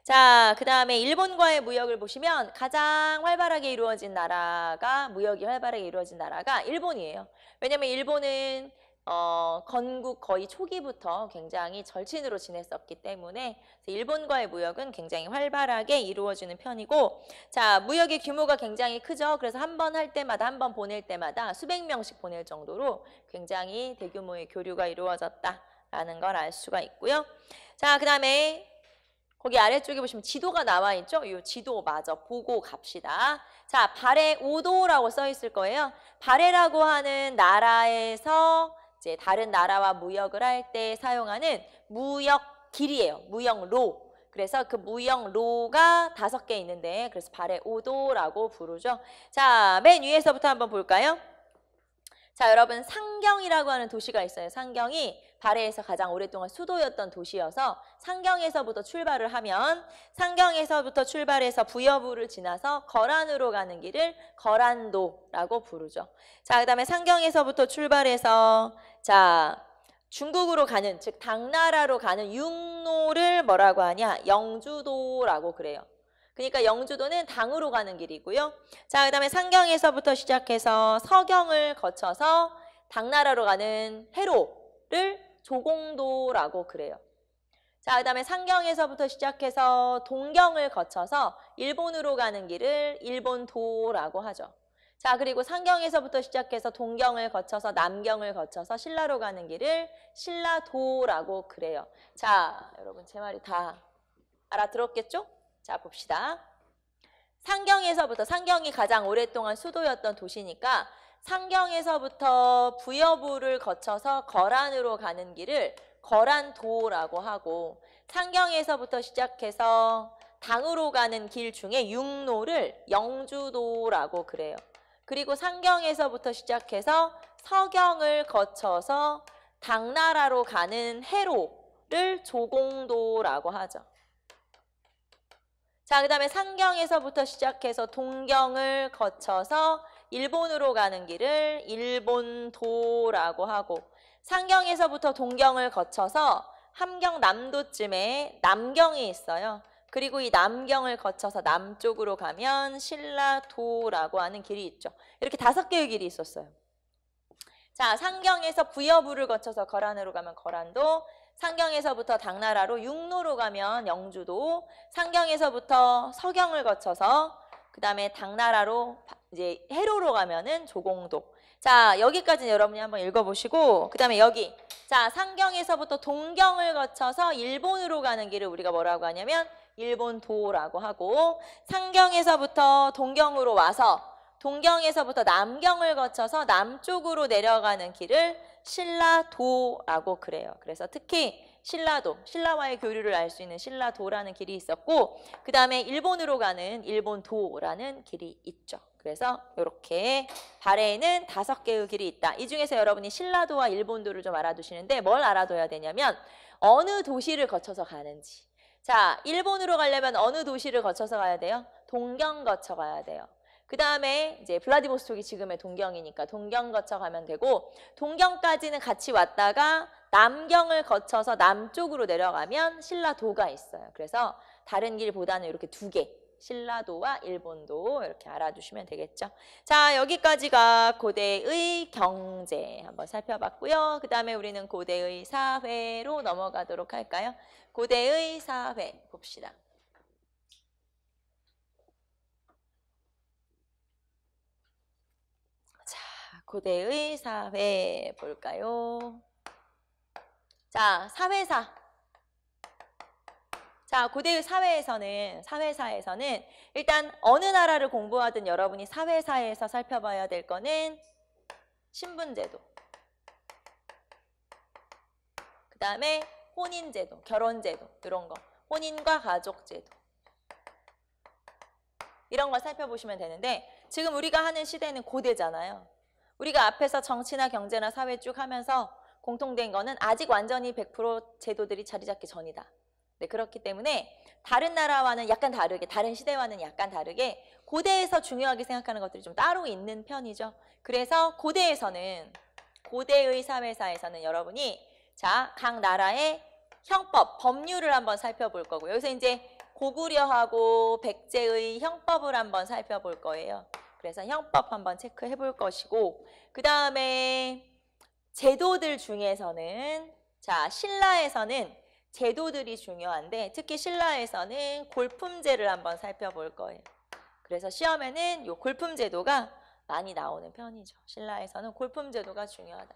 자, 그 다음에 일본과의 무역을 보시면 가장 활발하게 이루어진 나라가, 무역이 활발하게 이루어진 나라가 일본이에요. 왜냐면 일본은 어, 건국 거의 초기부터 굉장히 절친으로 지냈었기 때문에 일본과의 무역은 굉장히 활발하게 이루어지는 편이고 자 무역의 규모가 굉장히 크죠. 그래서 한 번 할 때마다 한 번 보낼 때마다 수백 명씩 보낼 정도로 굉장히 대규모의 교류가 이루어졌다라는 걸 알 수가 있고요. 자 그다음에 거기 아래쪽에 보시면 지도가 나와 있죠? 이 지도 마저 보고 갑시다. 자, 발해 5도라고 써 있을 거예요. 발해라고 하는 나라에서 이제 다른 나라와 무역을 할 때 사용하는 무역 길이에요. 무역로. 그래서 그 무역로가 다섯 개 있는데 그래서 발에 오도라고 부르죠. 자, 맨 위에서부터 한번 볼까요? 자, 여러분 상경이라고 하는 도시가 있어요. 상경이 발해에서 가장 오랫동안 수도였던 도시여서 상경에서부터 출발을 하면 상경에서부터 출발해서 부여부를 지나서 거란으로 가는 길을 거란도라고 부르죠. 자, 그다음에 상경에서부터 출발해서 자, 중국으로 가는 즉 당나라로 가는 육로를 뭐라고 하냐? 영주도라고 그래요. 그러니까 영주도는 당으로 가는 길이고요. 자, 그다음에 상경에서부터 시작해서 서경을 거쳐서 당나라로 가는 해로를 조공도라고 그래요. 자, 그다음에 상경에서부터 시작해서 동경을 거쳐서 일본으로 가는 길을 일본도라고 하죠. 자, 그리고 상경에서부터 시작해서 동경을 거쳐서 남경을 거쳐서 신라로 가는 길을 신라도라고 그래요. 자, 여러분 제 말이 다 알아들었겠죠? 자, 봅시다. 상경에서부터 상경이 가장 오랫동안 수도였던 도시니까 상경에서부터 부여부를 거쳐서 거란으로 가는 길을 거란도라고 하고 상경에서부터 시작해서 당으로 가는 길 중에 육로를 영주도라고 그래요. 그리고 상경에서부터 시작해서 서경을 거쳐서 당나라로 가는 해로를 조공도라고 하죠. 자, 그 다음에 상경에서부터 시작해서 동경을 거쳐서 일본으로 가는 길을 일본도라고 하고 상경에서부터 동경을 거쳐서 함경남도쯤에 남경이 있어요. 그리고 이 남경을 거쳐서 남쪽으로 가면 신라도라고 하는 길이 있죠. 이렇게 다섯 개의 길이 있었어요. 자, 상경에서 부여부를 거쳐서 거란으로 가면 거란도, 상경에서부터 당나라로 육로로 가면 영주도, 상경에서부터 서경을 거쳐서 그 다음에 당나라로 이제 해로로 가면은 조공도. 자 여기까지 는 여러분이 한번 읽어보시고 그 다음에 여기 자 상경에서부터 동경을 거쳐서 일본으로 가는 길을 우리가 뭐라고 하냐면 일본 도라고 하고 상경에서부터 동경으로 와서 동경에서부터 남경을 거쳐서 남쪽으로 내려가는 길을 신라도라고 그래요. 그래서 특히 신라도, 신라와의 교류를 알 수 있는 신라도라는 길이 있었고 그 다음에 일본으로 가는 일본도라는 길이 있죠. 그래서 이렇게 발해에는 다섯 개의 길이 있다. 이 중에서 여러분이 신라도와 일본도를 좀 알아두시는데 뭘 알아둬야 되냐면 어느 도시를 거쳐서 가는지 자, 일본으로 가려면 어느 도시를 거쳐서 가야 돼요? 동경 거쳐 가야 돼요. 그 다음에 이제 블라디보스톡이 지금의 동경이니까 동경 거쳐 가면 되고 동경까지는 같이 왔다가 남경을 거쳐서 남쪽으로 내려가면 신라도가 있어요. 그래서 다른 길보다는 이렇게 두 개, 신라도와 일본도 이렇게 알아두시면 되겠죠. 자 여기까지가 고대의 경제 한번 살펴봤고요. 그 다음에 우리는 고대의 사회로 넘어가도록 할까요? 고대의 사회 봅시다. 자 고대의 사회 볼까요? 자 사회사 자, 고대 사회에서는, 사회사에서는 일단 어느 나라를 공부하든 여러분이 사회사에서 살펴봐야 될 거는 신분제도. 그 다음에 혼인제도, 결혼제도, 이런 거. 혼인과 가족제도. 이런 걸 살펴보시면 되는데 지금 우리가 하는 시대는 고대잖아요. 우리가 앞에서 정치나 경제나 사회 쭉 하면서 공통된 거는 아직 완전히 100% 제도들이 자리 잡기 전이다. 네, 그렇기 때문에 다른 나라와는 약간 다르게 다른 시대와는 약간 다르게 고대에서 중요하게 생각하는 것들이 좀 따로 있는 편이죠. 그래서 고대에서는 고대의 사회사에서는 여러분이 자, 각 나라의 형법, 법률을 한번 살펴볼 거고 여기서 이제 고구려하고 백제의 형법을 한번 살펴볼 거예요. 그래서 형법 한번 체크해 볼 것이고 그 다음에 제도들 중에서는 자 신라에서는 제도들이 중요한데 특히 신라에서는 골품제를 한번 살펴볼 거예요. 그래서 시험에는 이 골품제도가 많이 나오는 편이죠. 신라에서는 골품제도가 중요하다.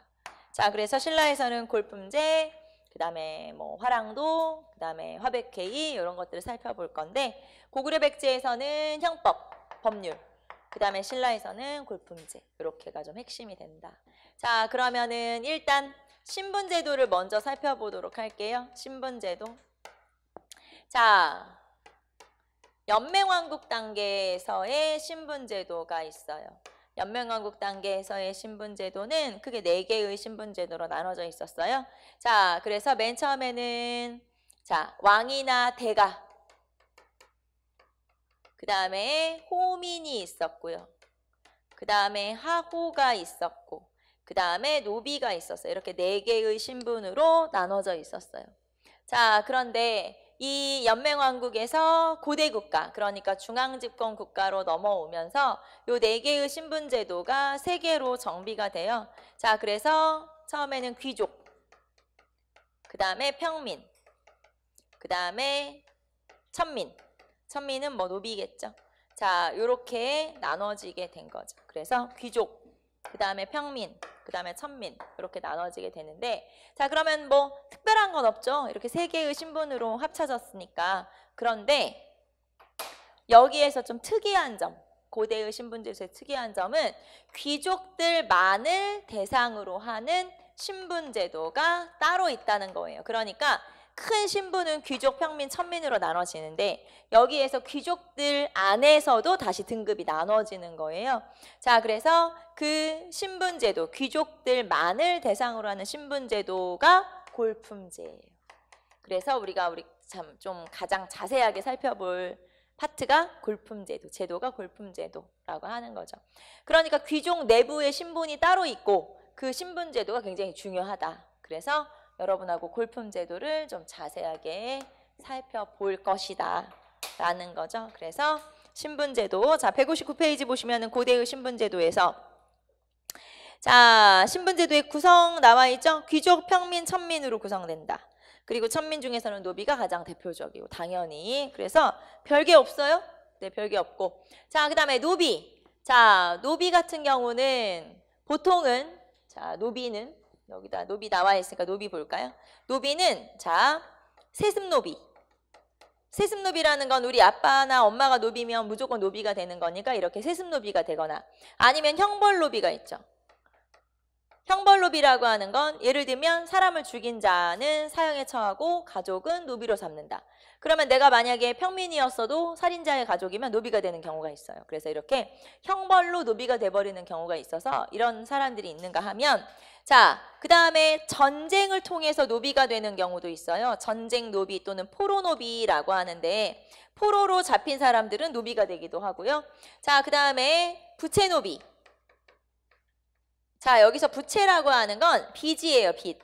자, 그래서 신라에서는 골품제, 그 다음에 뭐 화랑도, 그 다음에 화백회의 이런 것들을 살펴볼 건데 고구려 백제에서는 형법, 법률, 그 다음에 신라에서는 골품제 이렇게가 좀 핵심이 된다. 자, 그러면은 일단 신분제도를 먼저 살펴보도록 할게요. 신분제도. 자, 연맹왕국 단계에서의 신분제도가 있어요. 연맹왕국 단계에서의 신분제도는 크게 네개의 신분제도로 나눠져 있었어요. 자, 그래서 맨 처음에는 자 왕이나 대가 그 다음에 호민이 있었고요. 그 다음에 하호가 있었고 그 다음에 노비가 있었어요. 이렇게 네 개의 신분으로 나눠져 있었어요. 자, 그런데 이 연맹왕국에서 고대국가, 그러니까 중앙집권 국가로 넘어오면서 요네 개의 신분제도가 세 개로 정비가 돼요. 자, 그래서 처음에는 귀족, 그 다음에 평민, 그 다음에 천민. 천민은 뭐 노비겠죠. 자, 요렇게 나눠지게 된 거죠. 그래서 귀족, 그 다음에 평민, 그 다음에 천민 이렇게 나눠지게 되는데 자 그러면 뭐 특별한 건 없죠. 이렇게 세 개의 신분으로 합쳐졌으니까 그런데 여기에서 좀 특이한 점 고대의 신분제수의 특이한 점은 귀족들만을 대상으로 하는 신분제도가 따로 있다는 거예요. 그러니까 큰 신분은 귀족, 평민, 천민으로 나눠지는데 여기에서 귀족들 안에서도 다시 등급이 나눠지는 거예요. 자, 그래서 그 신분제도, 귀족들만을 대상으로 하는 신분제도가 골품제예요. 그래서 우리가 우리 참 좀 가장 자세하게 살펴볼 파트가 골품제도, 제도가 골품제도라고 하는 거죠. 그러니까 귀족 내부의 신분이 따로 있고 그 신분제도가 굉장히 중요하다. 그래서 여러분하고 골품 제도를 좀 자세하게 살펴볼 것이다. 라는 거죠. 그래서 신분제도 자 159페이지 보시면은 고대의 신분제도에서 자 신분제도의 구성 나와 있죠. 귀족, 평민, 천민으로 구성된다. 그리고 천민 중에서는 노비가 가장 대표적이고 당연히 그래서 별게 없어요. 네, 별게 없고 자 그다음에 노비 자 노비 같은 경우는 보통은 자 노비는 여기다 노비 나와 있으니까 노비 볼까요? 노비는 자 세습노비 세습노비라는 건 우리 아빠나 엄마가 노비면 무조건 노비가 되는 거니까 이렇게 세습노비가 되거나 아니면 형벌노비가 있죠. 형벌노비라고 하는 건 예를 들면 사람을 죽인 자는 사형에 처하고 가족은 노비로 삼는다. 그러면 내가 만약에 평민이었어도 살인자의 가족이면 노비가 되는 경우가 있어요. 그래서 이렇게 형벌로 노비가 돼버리는 경우가 있어서 이런 사람들이 있는가 하면 자, 그 다음에 전쟁을 통해서 노비가 되는 경우도 있어요. 전쟁 노비 또는 포로노비라고 하는데 포로로 잡힌 사람들은 노비가 되기도 하고요. 자, 그 다음에 부채노비. 자 여기서 부채라고 하는 건 빚이에요 빚.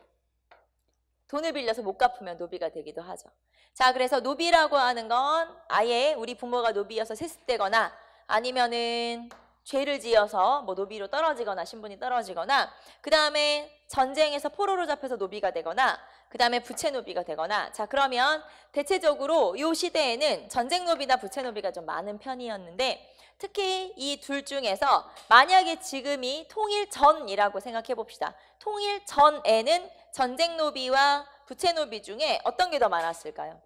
돈을 빌려서 못 갚으면 노비가 되기도 하죠. 자 그래서 노비라고 하는 건 아예 우리 부모가 노비여서 세습되거나 아니면은 죄를 지어서 뭐 노비로 떨어지거나 신분이 떨어지거나 그 다음에 전쟁에서 포로로 잡혀서 노비가 되거나 그 다음에 부채노비가 되거나 자 그러면 대체적으로 요 시대에는 전쟁노비나 부채노비가 좀 많은 편이었는데 특히 이 둘 중에서 만약에 지금이 통일 전이라고 생각해 봅시다. 통일 전에는 전쟁 노비와 부채 노비 중에 어떤 게 더 많았을까요?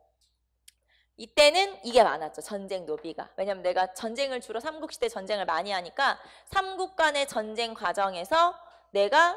이때는 이게 많았죠. 전쟁 노비가. 왜냐면 내가 전쟁을 주로 삼국시대 전쟁을 많이 하니까 삼국 간의 전쟁 과정에서 내가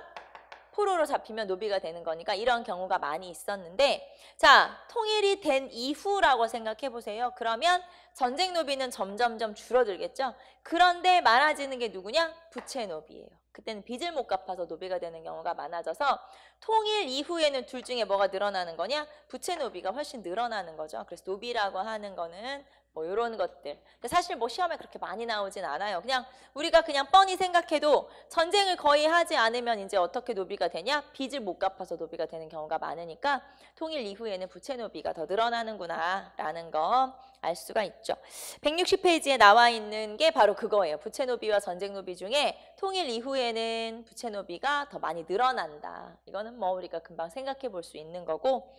포로로 잡히면 노비가 되는 거니까 이런 경우가 많이 있었는데 자 통일이 된 이후라고 생각해 보세요. 그러면 전쟁 노비는 점점점 줄어들겠죠. 그런데 많아지는 게 누구냐? 부채 노비예요. 그때는 빚을 못 갚아서 노비가 되는 경우가 많아져서 통일 이후에는 둘 중에 뭐가 늘어나는 거냐? 부채 노비가 훨씬 늘어나는 거죠. 그래서 노비라고 하는 거는 뭐 이런 것들. 사실 뭐 시험에 그렇게 많이 나오진 않아요. 그냥 우리가 그냥 뻔히 생각해도 전쟁을 거의 하지 않으면 이제 어떻게 노비가 되냐? 빚을 못 갚아서 노비가 되는 경우가 많으니까 통일 이후에는 부채 노비가 더 늘어나는구나라는 거 알 수가 있죠. 160페이지에 나와 있는 게 바로 그거예요. 부채 노비와 전쟁 노비 중에 통일 이후에는 부채 노비가 더 많이 늘어난다. 이거는 뭐 우리가 금방 생각해 볼 수 있는 거고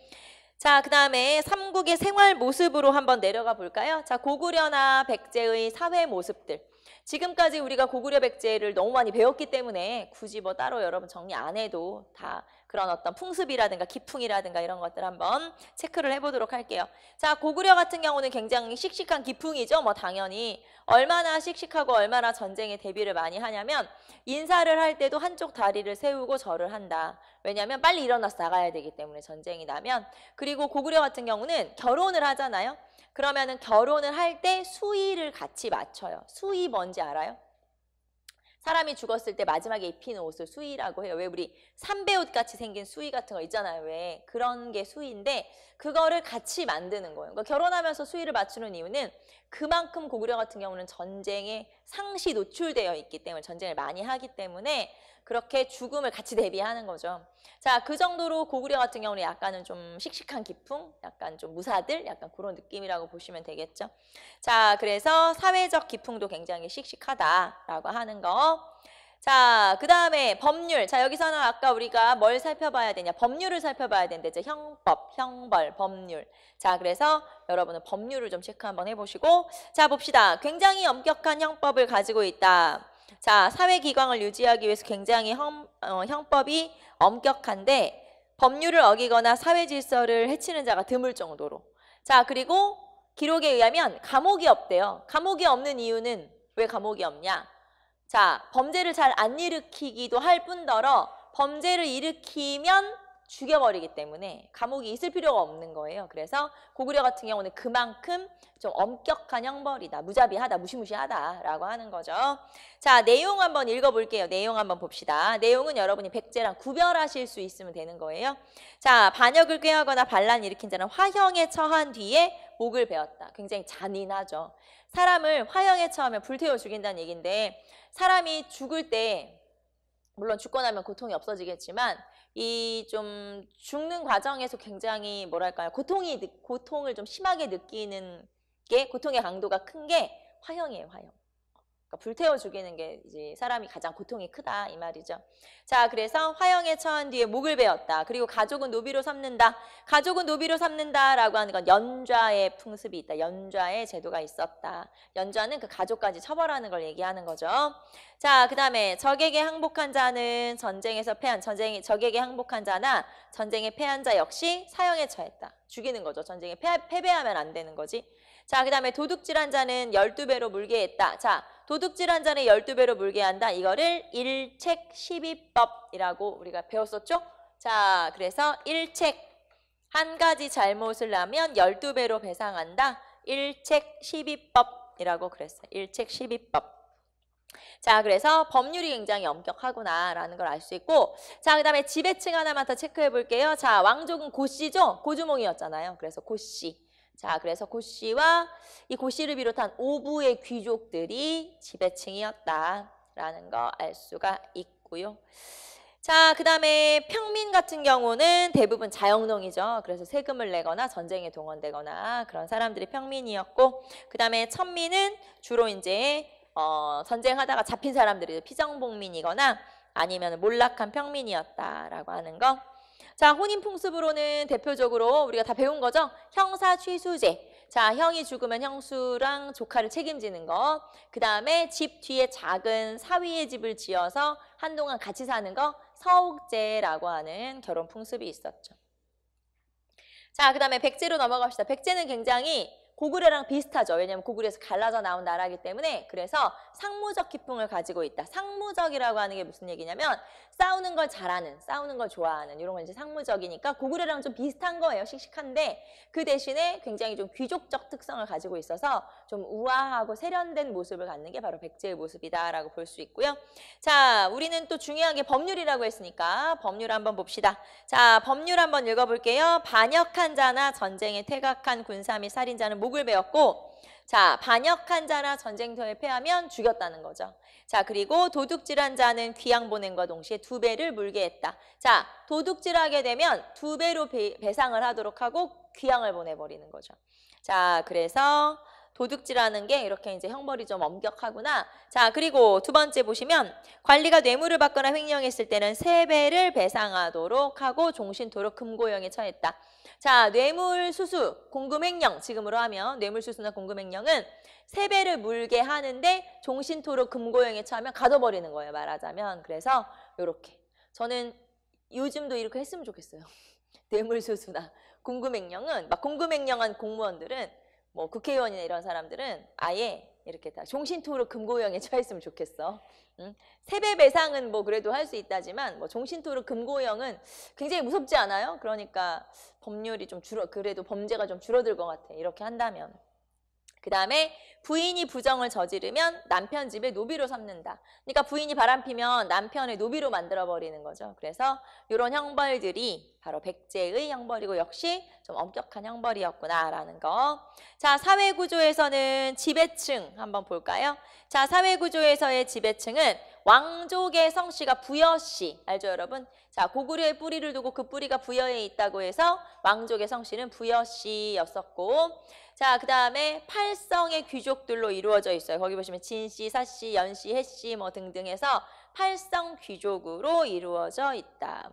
자, 그 다음에 삼국의 생활 모습으로 한번 내려가 볼까요? 자, 고구려나 백제의 사회 모습들. 지금까지 우리가 고구려 백제를 너무 많이 배웠기 때문에 굳이 뭐 따로 여러분 정리 안 해도 다 그런 어떤 풍습이라든가 기풍이라든가 이런 것들 한번 체크를 해보도록 할게요. 자 고구려 같은 경우는 굉장히 씩씩한 기풍이죠. 뭐 당연히 얼마나 씩씩하고 얼마나 전쟁에 대비를 많이 하냐면 인사를 할 때도 한쪽 다리를 세우고 절을 한다. 왜냐하면 빨리 일어나서 나가야 되기 때문에 전쟁이 나면 그리고 고구려 같은 경우는 결혼을 하잖아요. 그러면은 결혼을 할 때 수의를 같이 맞춰요. 수의 뭔지 알아요? 사람이 죽었을 때 마지막에 입히는 옷을 수의라고 해요. 왜 우리 삼배옷 같이 생긴 수의 같은 거 있잖아요. 왜 그런 게 수의인데 그거를 같이 만드는 거예요. 그러니까 결혼하면서 수의를 맞추는 이유는 그만큼 고구려 같은 경우는 전쟁에 상시 노출되어 있기 때문에 전쟁을 많이 하기 때문에 그렇게 죽음을 같이 대비하는 거죠. 자, 그 정도로 고구려 같은 경우는 약간은 좀 씩씩한 기풍, 약간 좀 무사들, 약간 그런 느낌이라고 보시면 되겠죠. 자, 그래서 사회적 기풍도 굉장히 씩씩하다라고 하는 거. 자, 그 다음에 법률. 자, 여기서는 아까 우리가 뭘 살펴봐야 되냐. 법률을 살펴봐야 되는데, 이제 형법, 형벌, 법률. 자, 그래서 여러분은 법률을 좀 체크 한번 해보시고. 자, 봅시다. 굉장히 엄격한 형법을 가지고 있다. 자, 사회 기강을 유지하기 위해서 굉장히 형, 어, 형법이 엄격한데 법률을 어기거나 사회 질서를 해치는 자가 드물 정도로. 자, 그리고 기록에 의하면 감옥이 없대요. 감옥이 없는 이유는 왜 감옥이 없냐? 자, 범죄를 잘 안 일으키기도 할 뿐더러 범죄를 일으키면 죽여버리기 때문에 감옥이 있을 필요가 없는 거예요. 그래서 고구려 같은 경우는 그만큼 좀 엄격한 형벌이다. 무자비하다. 무시무시하다라고 하는 거죠. 자, 내용 한번 읽어볼게요. 내용 한번 봅시다. 내용은 여러분이 백제랑 구별하실 수 있으면 되는 거예요. 자, 반역을 꾀하거나 반란을 일으킨 자는 화형에 처한 뒤에 목을 베었다. 굉장히 잔인하죠. 사람을 화형에 처하면 불태워 죽인다는 얘기인데 사람이 죽을 때 물론 죽고 나면 고통이 없어지겠지만 이좀 죽는 과정에서 굉장히 뭐랄까요 고통이 고통을 좀 심하게 느끼는 게 고통의 강도가 큰 게 화형이에요 화형 그러니까 불태워 죽이는 게 이제 사람이 가장 고통이 크다 이 말이죠. 자, 그래서 화형에 처한 뒤에 목을 베었다. 그리고 가족은 노비로 삼는다. 가족은 노비로 삼는다라고 하는 건 연좌의 풍습이 있다. 연좌의 제도가 있었다. 연좌는 그 가족까지 처벌하는 걸 얘기하는 거죠. 자, 그다음에 적에게 항복한 자는 전쟁에서 패한 전쟁 적에게 항복한 자나 전쟁에 패한 자 역시 사형에 처했다. 죽이는 거죠. 전쟁에 패, 패배하면 안 되는 거지. 자, 그 다음에 도둑질한 자는 열두배로 물게 했다. 자, 도둑질 한 잔에 12배로 물게 한다. 이거를 일책 12법이라고 우리가 배웠었죠? 자, 그래서 일책 한 가지 잘못을 하면 12배로 배상한다. 일책 12법이라고 그랬어요. 일책 12법. 자, 그래서 법률이 굉장히 엄격하구나라는 걸 알 수 있고 자, 그 다음에 지배층 하나만 더 체크해 볼게요. 자, 왕족은 고씨죠? 고주몽이었잖아요. 그래서 고씨. 자, 그래서 고씨와 이 고씨를 비롯한 오부의 귀족들이 지배층이었다라는 거 알 수가 있고요. 자, 그 다음에 평민 같은 경우는 대부분 자영농이죠. 그래서 세금을 내거나 전쟁에 동원되거나 그런 사람들이 평민이었고, 그 다음에 천민은 주로 이제 어, 전쟁하다가 잡힌 사람들이 피정복민이거나 아니면 몰락한 평민이었다라고 하는 거 자, 혼인 풍습으로는 대표적으로 우리가 다 배운 거죠? 형사 취수제. 자, 형이 죽으면 형수랑 조카를 책임지는 거. 그 다음에 집 뒤에 작은 사위의 집을 지어서 한동안 같이 사는 거. 서옥제라고 하는 결혼 풍습이 있었죠. 자, 그 다음에 백제로 넘어갑시다. 백제는 굉장히 고구려랑 비슷하죠. 왜냐하면 고구려에서 갈라져 나온 나라이기 때문에 그래서 상무적 기풍을 가지고 있다. 상무적이라고 하는 게 무슨 얘기냐면 싸우는 걸 잘하는, 싸우는 걸 좋아하는 이런 건 이제 상무적이니까 고구려랑 좀 비슷한 거예요. 씩씩한데 그 대신에 굉장히 좀 귀족적 특성을 가지고 있어서 좀 우아하고 세련된 모습을 갖는 게 바로 백제의 모습이다라고 볼 수 있고요. 자, 우리는 또 중요한 게 법률이라고 했으니까 법률 한번 봅시다. 자, 법률 한번 읽어볼게요. 반역한 자나 전쟁에 퇴각한 군사 및 살인자는 목을 베었고 자, 반역한 자나 전쟁터에 패하면 죽였다는 거죠. 자, 그리고 도둑질한 자는 귀양 보낸과 동시에 두 배를 물게 했다. 자, 도둑질하게 되면 두 배로 배, 배상을 하도록 하고 귀양을 보내버리는 거죠. 자, 그래서 도둑질하는 게 이렇게 이제 형벌이 좀 엄격하구나. 자, 그리고 두 번째 보시면 관리가 뇌물을 받거나 횡령했을 때는 세배를 배상하도록 하고 종신토록 금고형에 처했다. 자, 뇌물 수수, 공금 횡령 지금으로 하면 뇌물 수수나 공금 횡령은 세배를 물게 하는데 종신토록 금고형에 처하면 가둬버리는 거예요. 말하자면. 그래서 요렇게. 저는 요즘도 이렇게 했으면 좋겠어요. 뇌물수수나 공금횡령은 막 공금횡령한 공무원들은 뭐 국회의원이나 이런 사람들은 아예 이렇게 다 종신토록 금고형에 처했으면 좋겠어. 응? 세배 배상은 뭐 그래도 할 수 있다지만 뭐 종신토록 금고형은 굉장히 무섭지 않아요? 그러니까 법률이 좀 줄어 그래도 범죄가 좀 줄어들 것 같아. 이렇게 한다면. 그 다음에 부인이 부정을 저지르면 남편 집에 노비로 삼는다. 그러니까 부인이 바람피면 남편을 노비로 만들어버리는 거죠. 그래서 이런 형벌들이 바로 백제의 형벌이고 역시 좀 엄격한 형벌이었구나라는 거. 자, 사회구조에서는 지배층 한번 볼까요? 자, 사회구조에서의 지배층은 왕족의 성씨가 부여씨 알죠 여러분? 자 고구려의 그 뿌리를 두고 그 뿌리가 부여에 있다고 해서 왕족의 성씨는 부여씨였었고 자그 다음에 팔성의 귀족들로 이루어져 있어요. 거기 보시면 진씨, 사씨, 연씨, 해씨 뭐 등등 해서 팔성 귀족으로 이루어져 있다.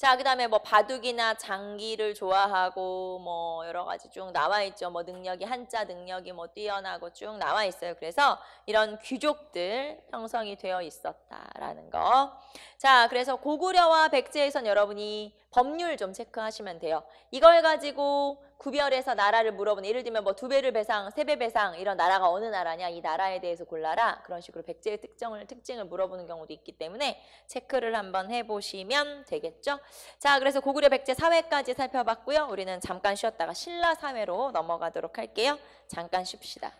자, 그다음에 뭐 바둑이나 장기를 좋아하고 뭐 여러 가지 쭉 나와 있죠. 뭐 능력이 한자 능력이 뭐 뛰어나고 쭉 나와 있어요. 그래서 이런 귀족들 형성이 되어 있었다라는 거. 자, 그래서 고구려와 백제에선 여러분이 법률 좀 체크하시면 돼요. 이걸 가지고 구별해서 나라를 물어보는 예를 들면 뭐 두 배를 배상, 세 배 배상 이런 나라가 어느 나라냐 이 나라에 대해서 골라라 그런 식으로 백제의 특정을 특징을 물어보는 경우도 있기 때문에 체크를 한번 해보시면 되겠죠. 자 그래서 고구려 백제 사회까지 살펴봤고요. 우리는 잠깐 쉬었다가 신라 사회로 넘어가도록 할게요. 잠깐 쉽시다.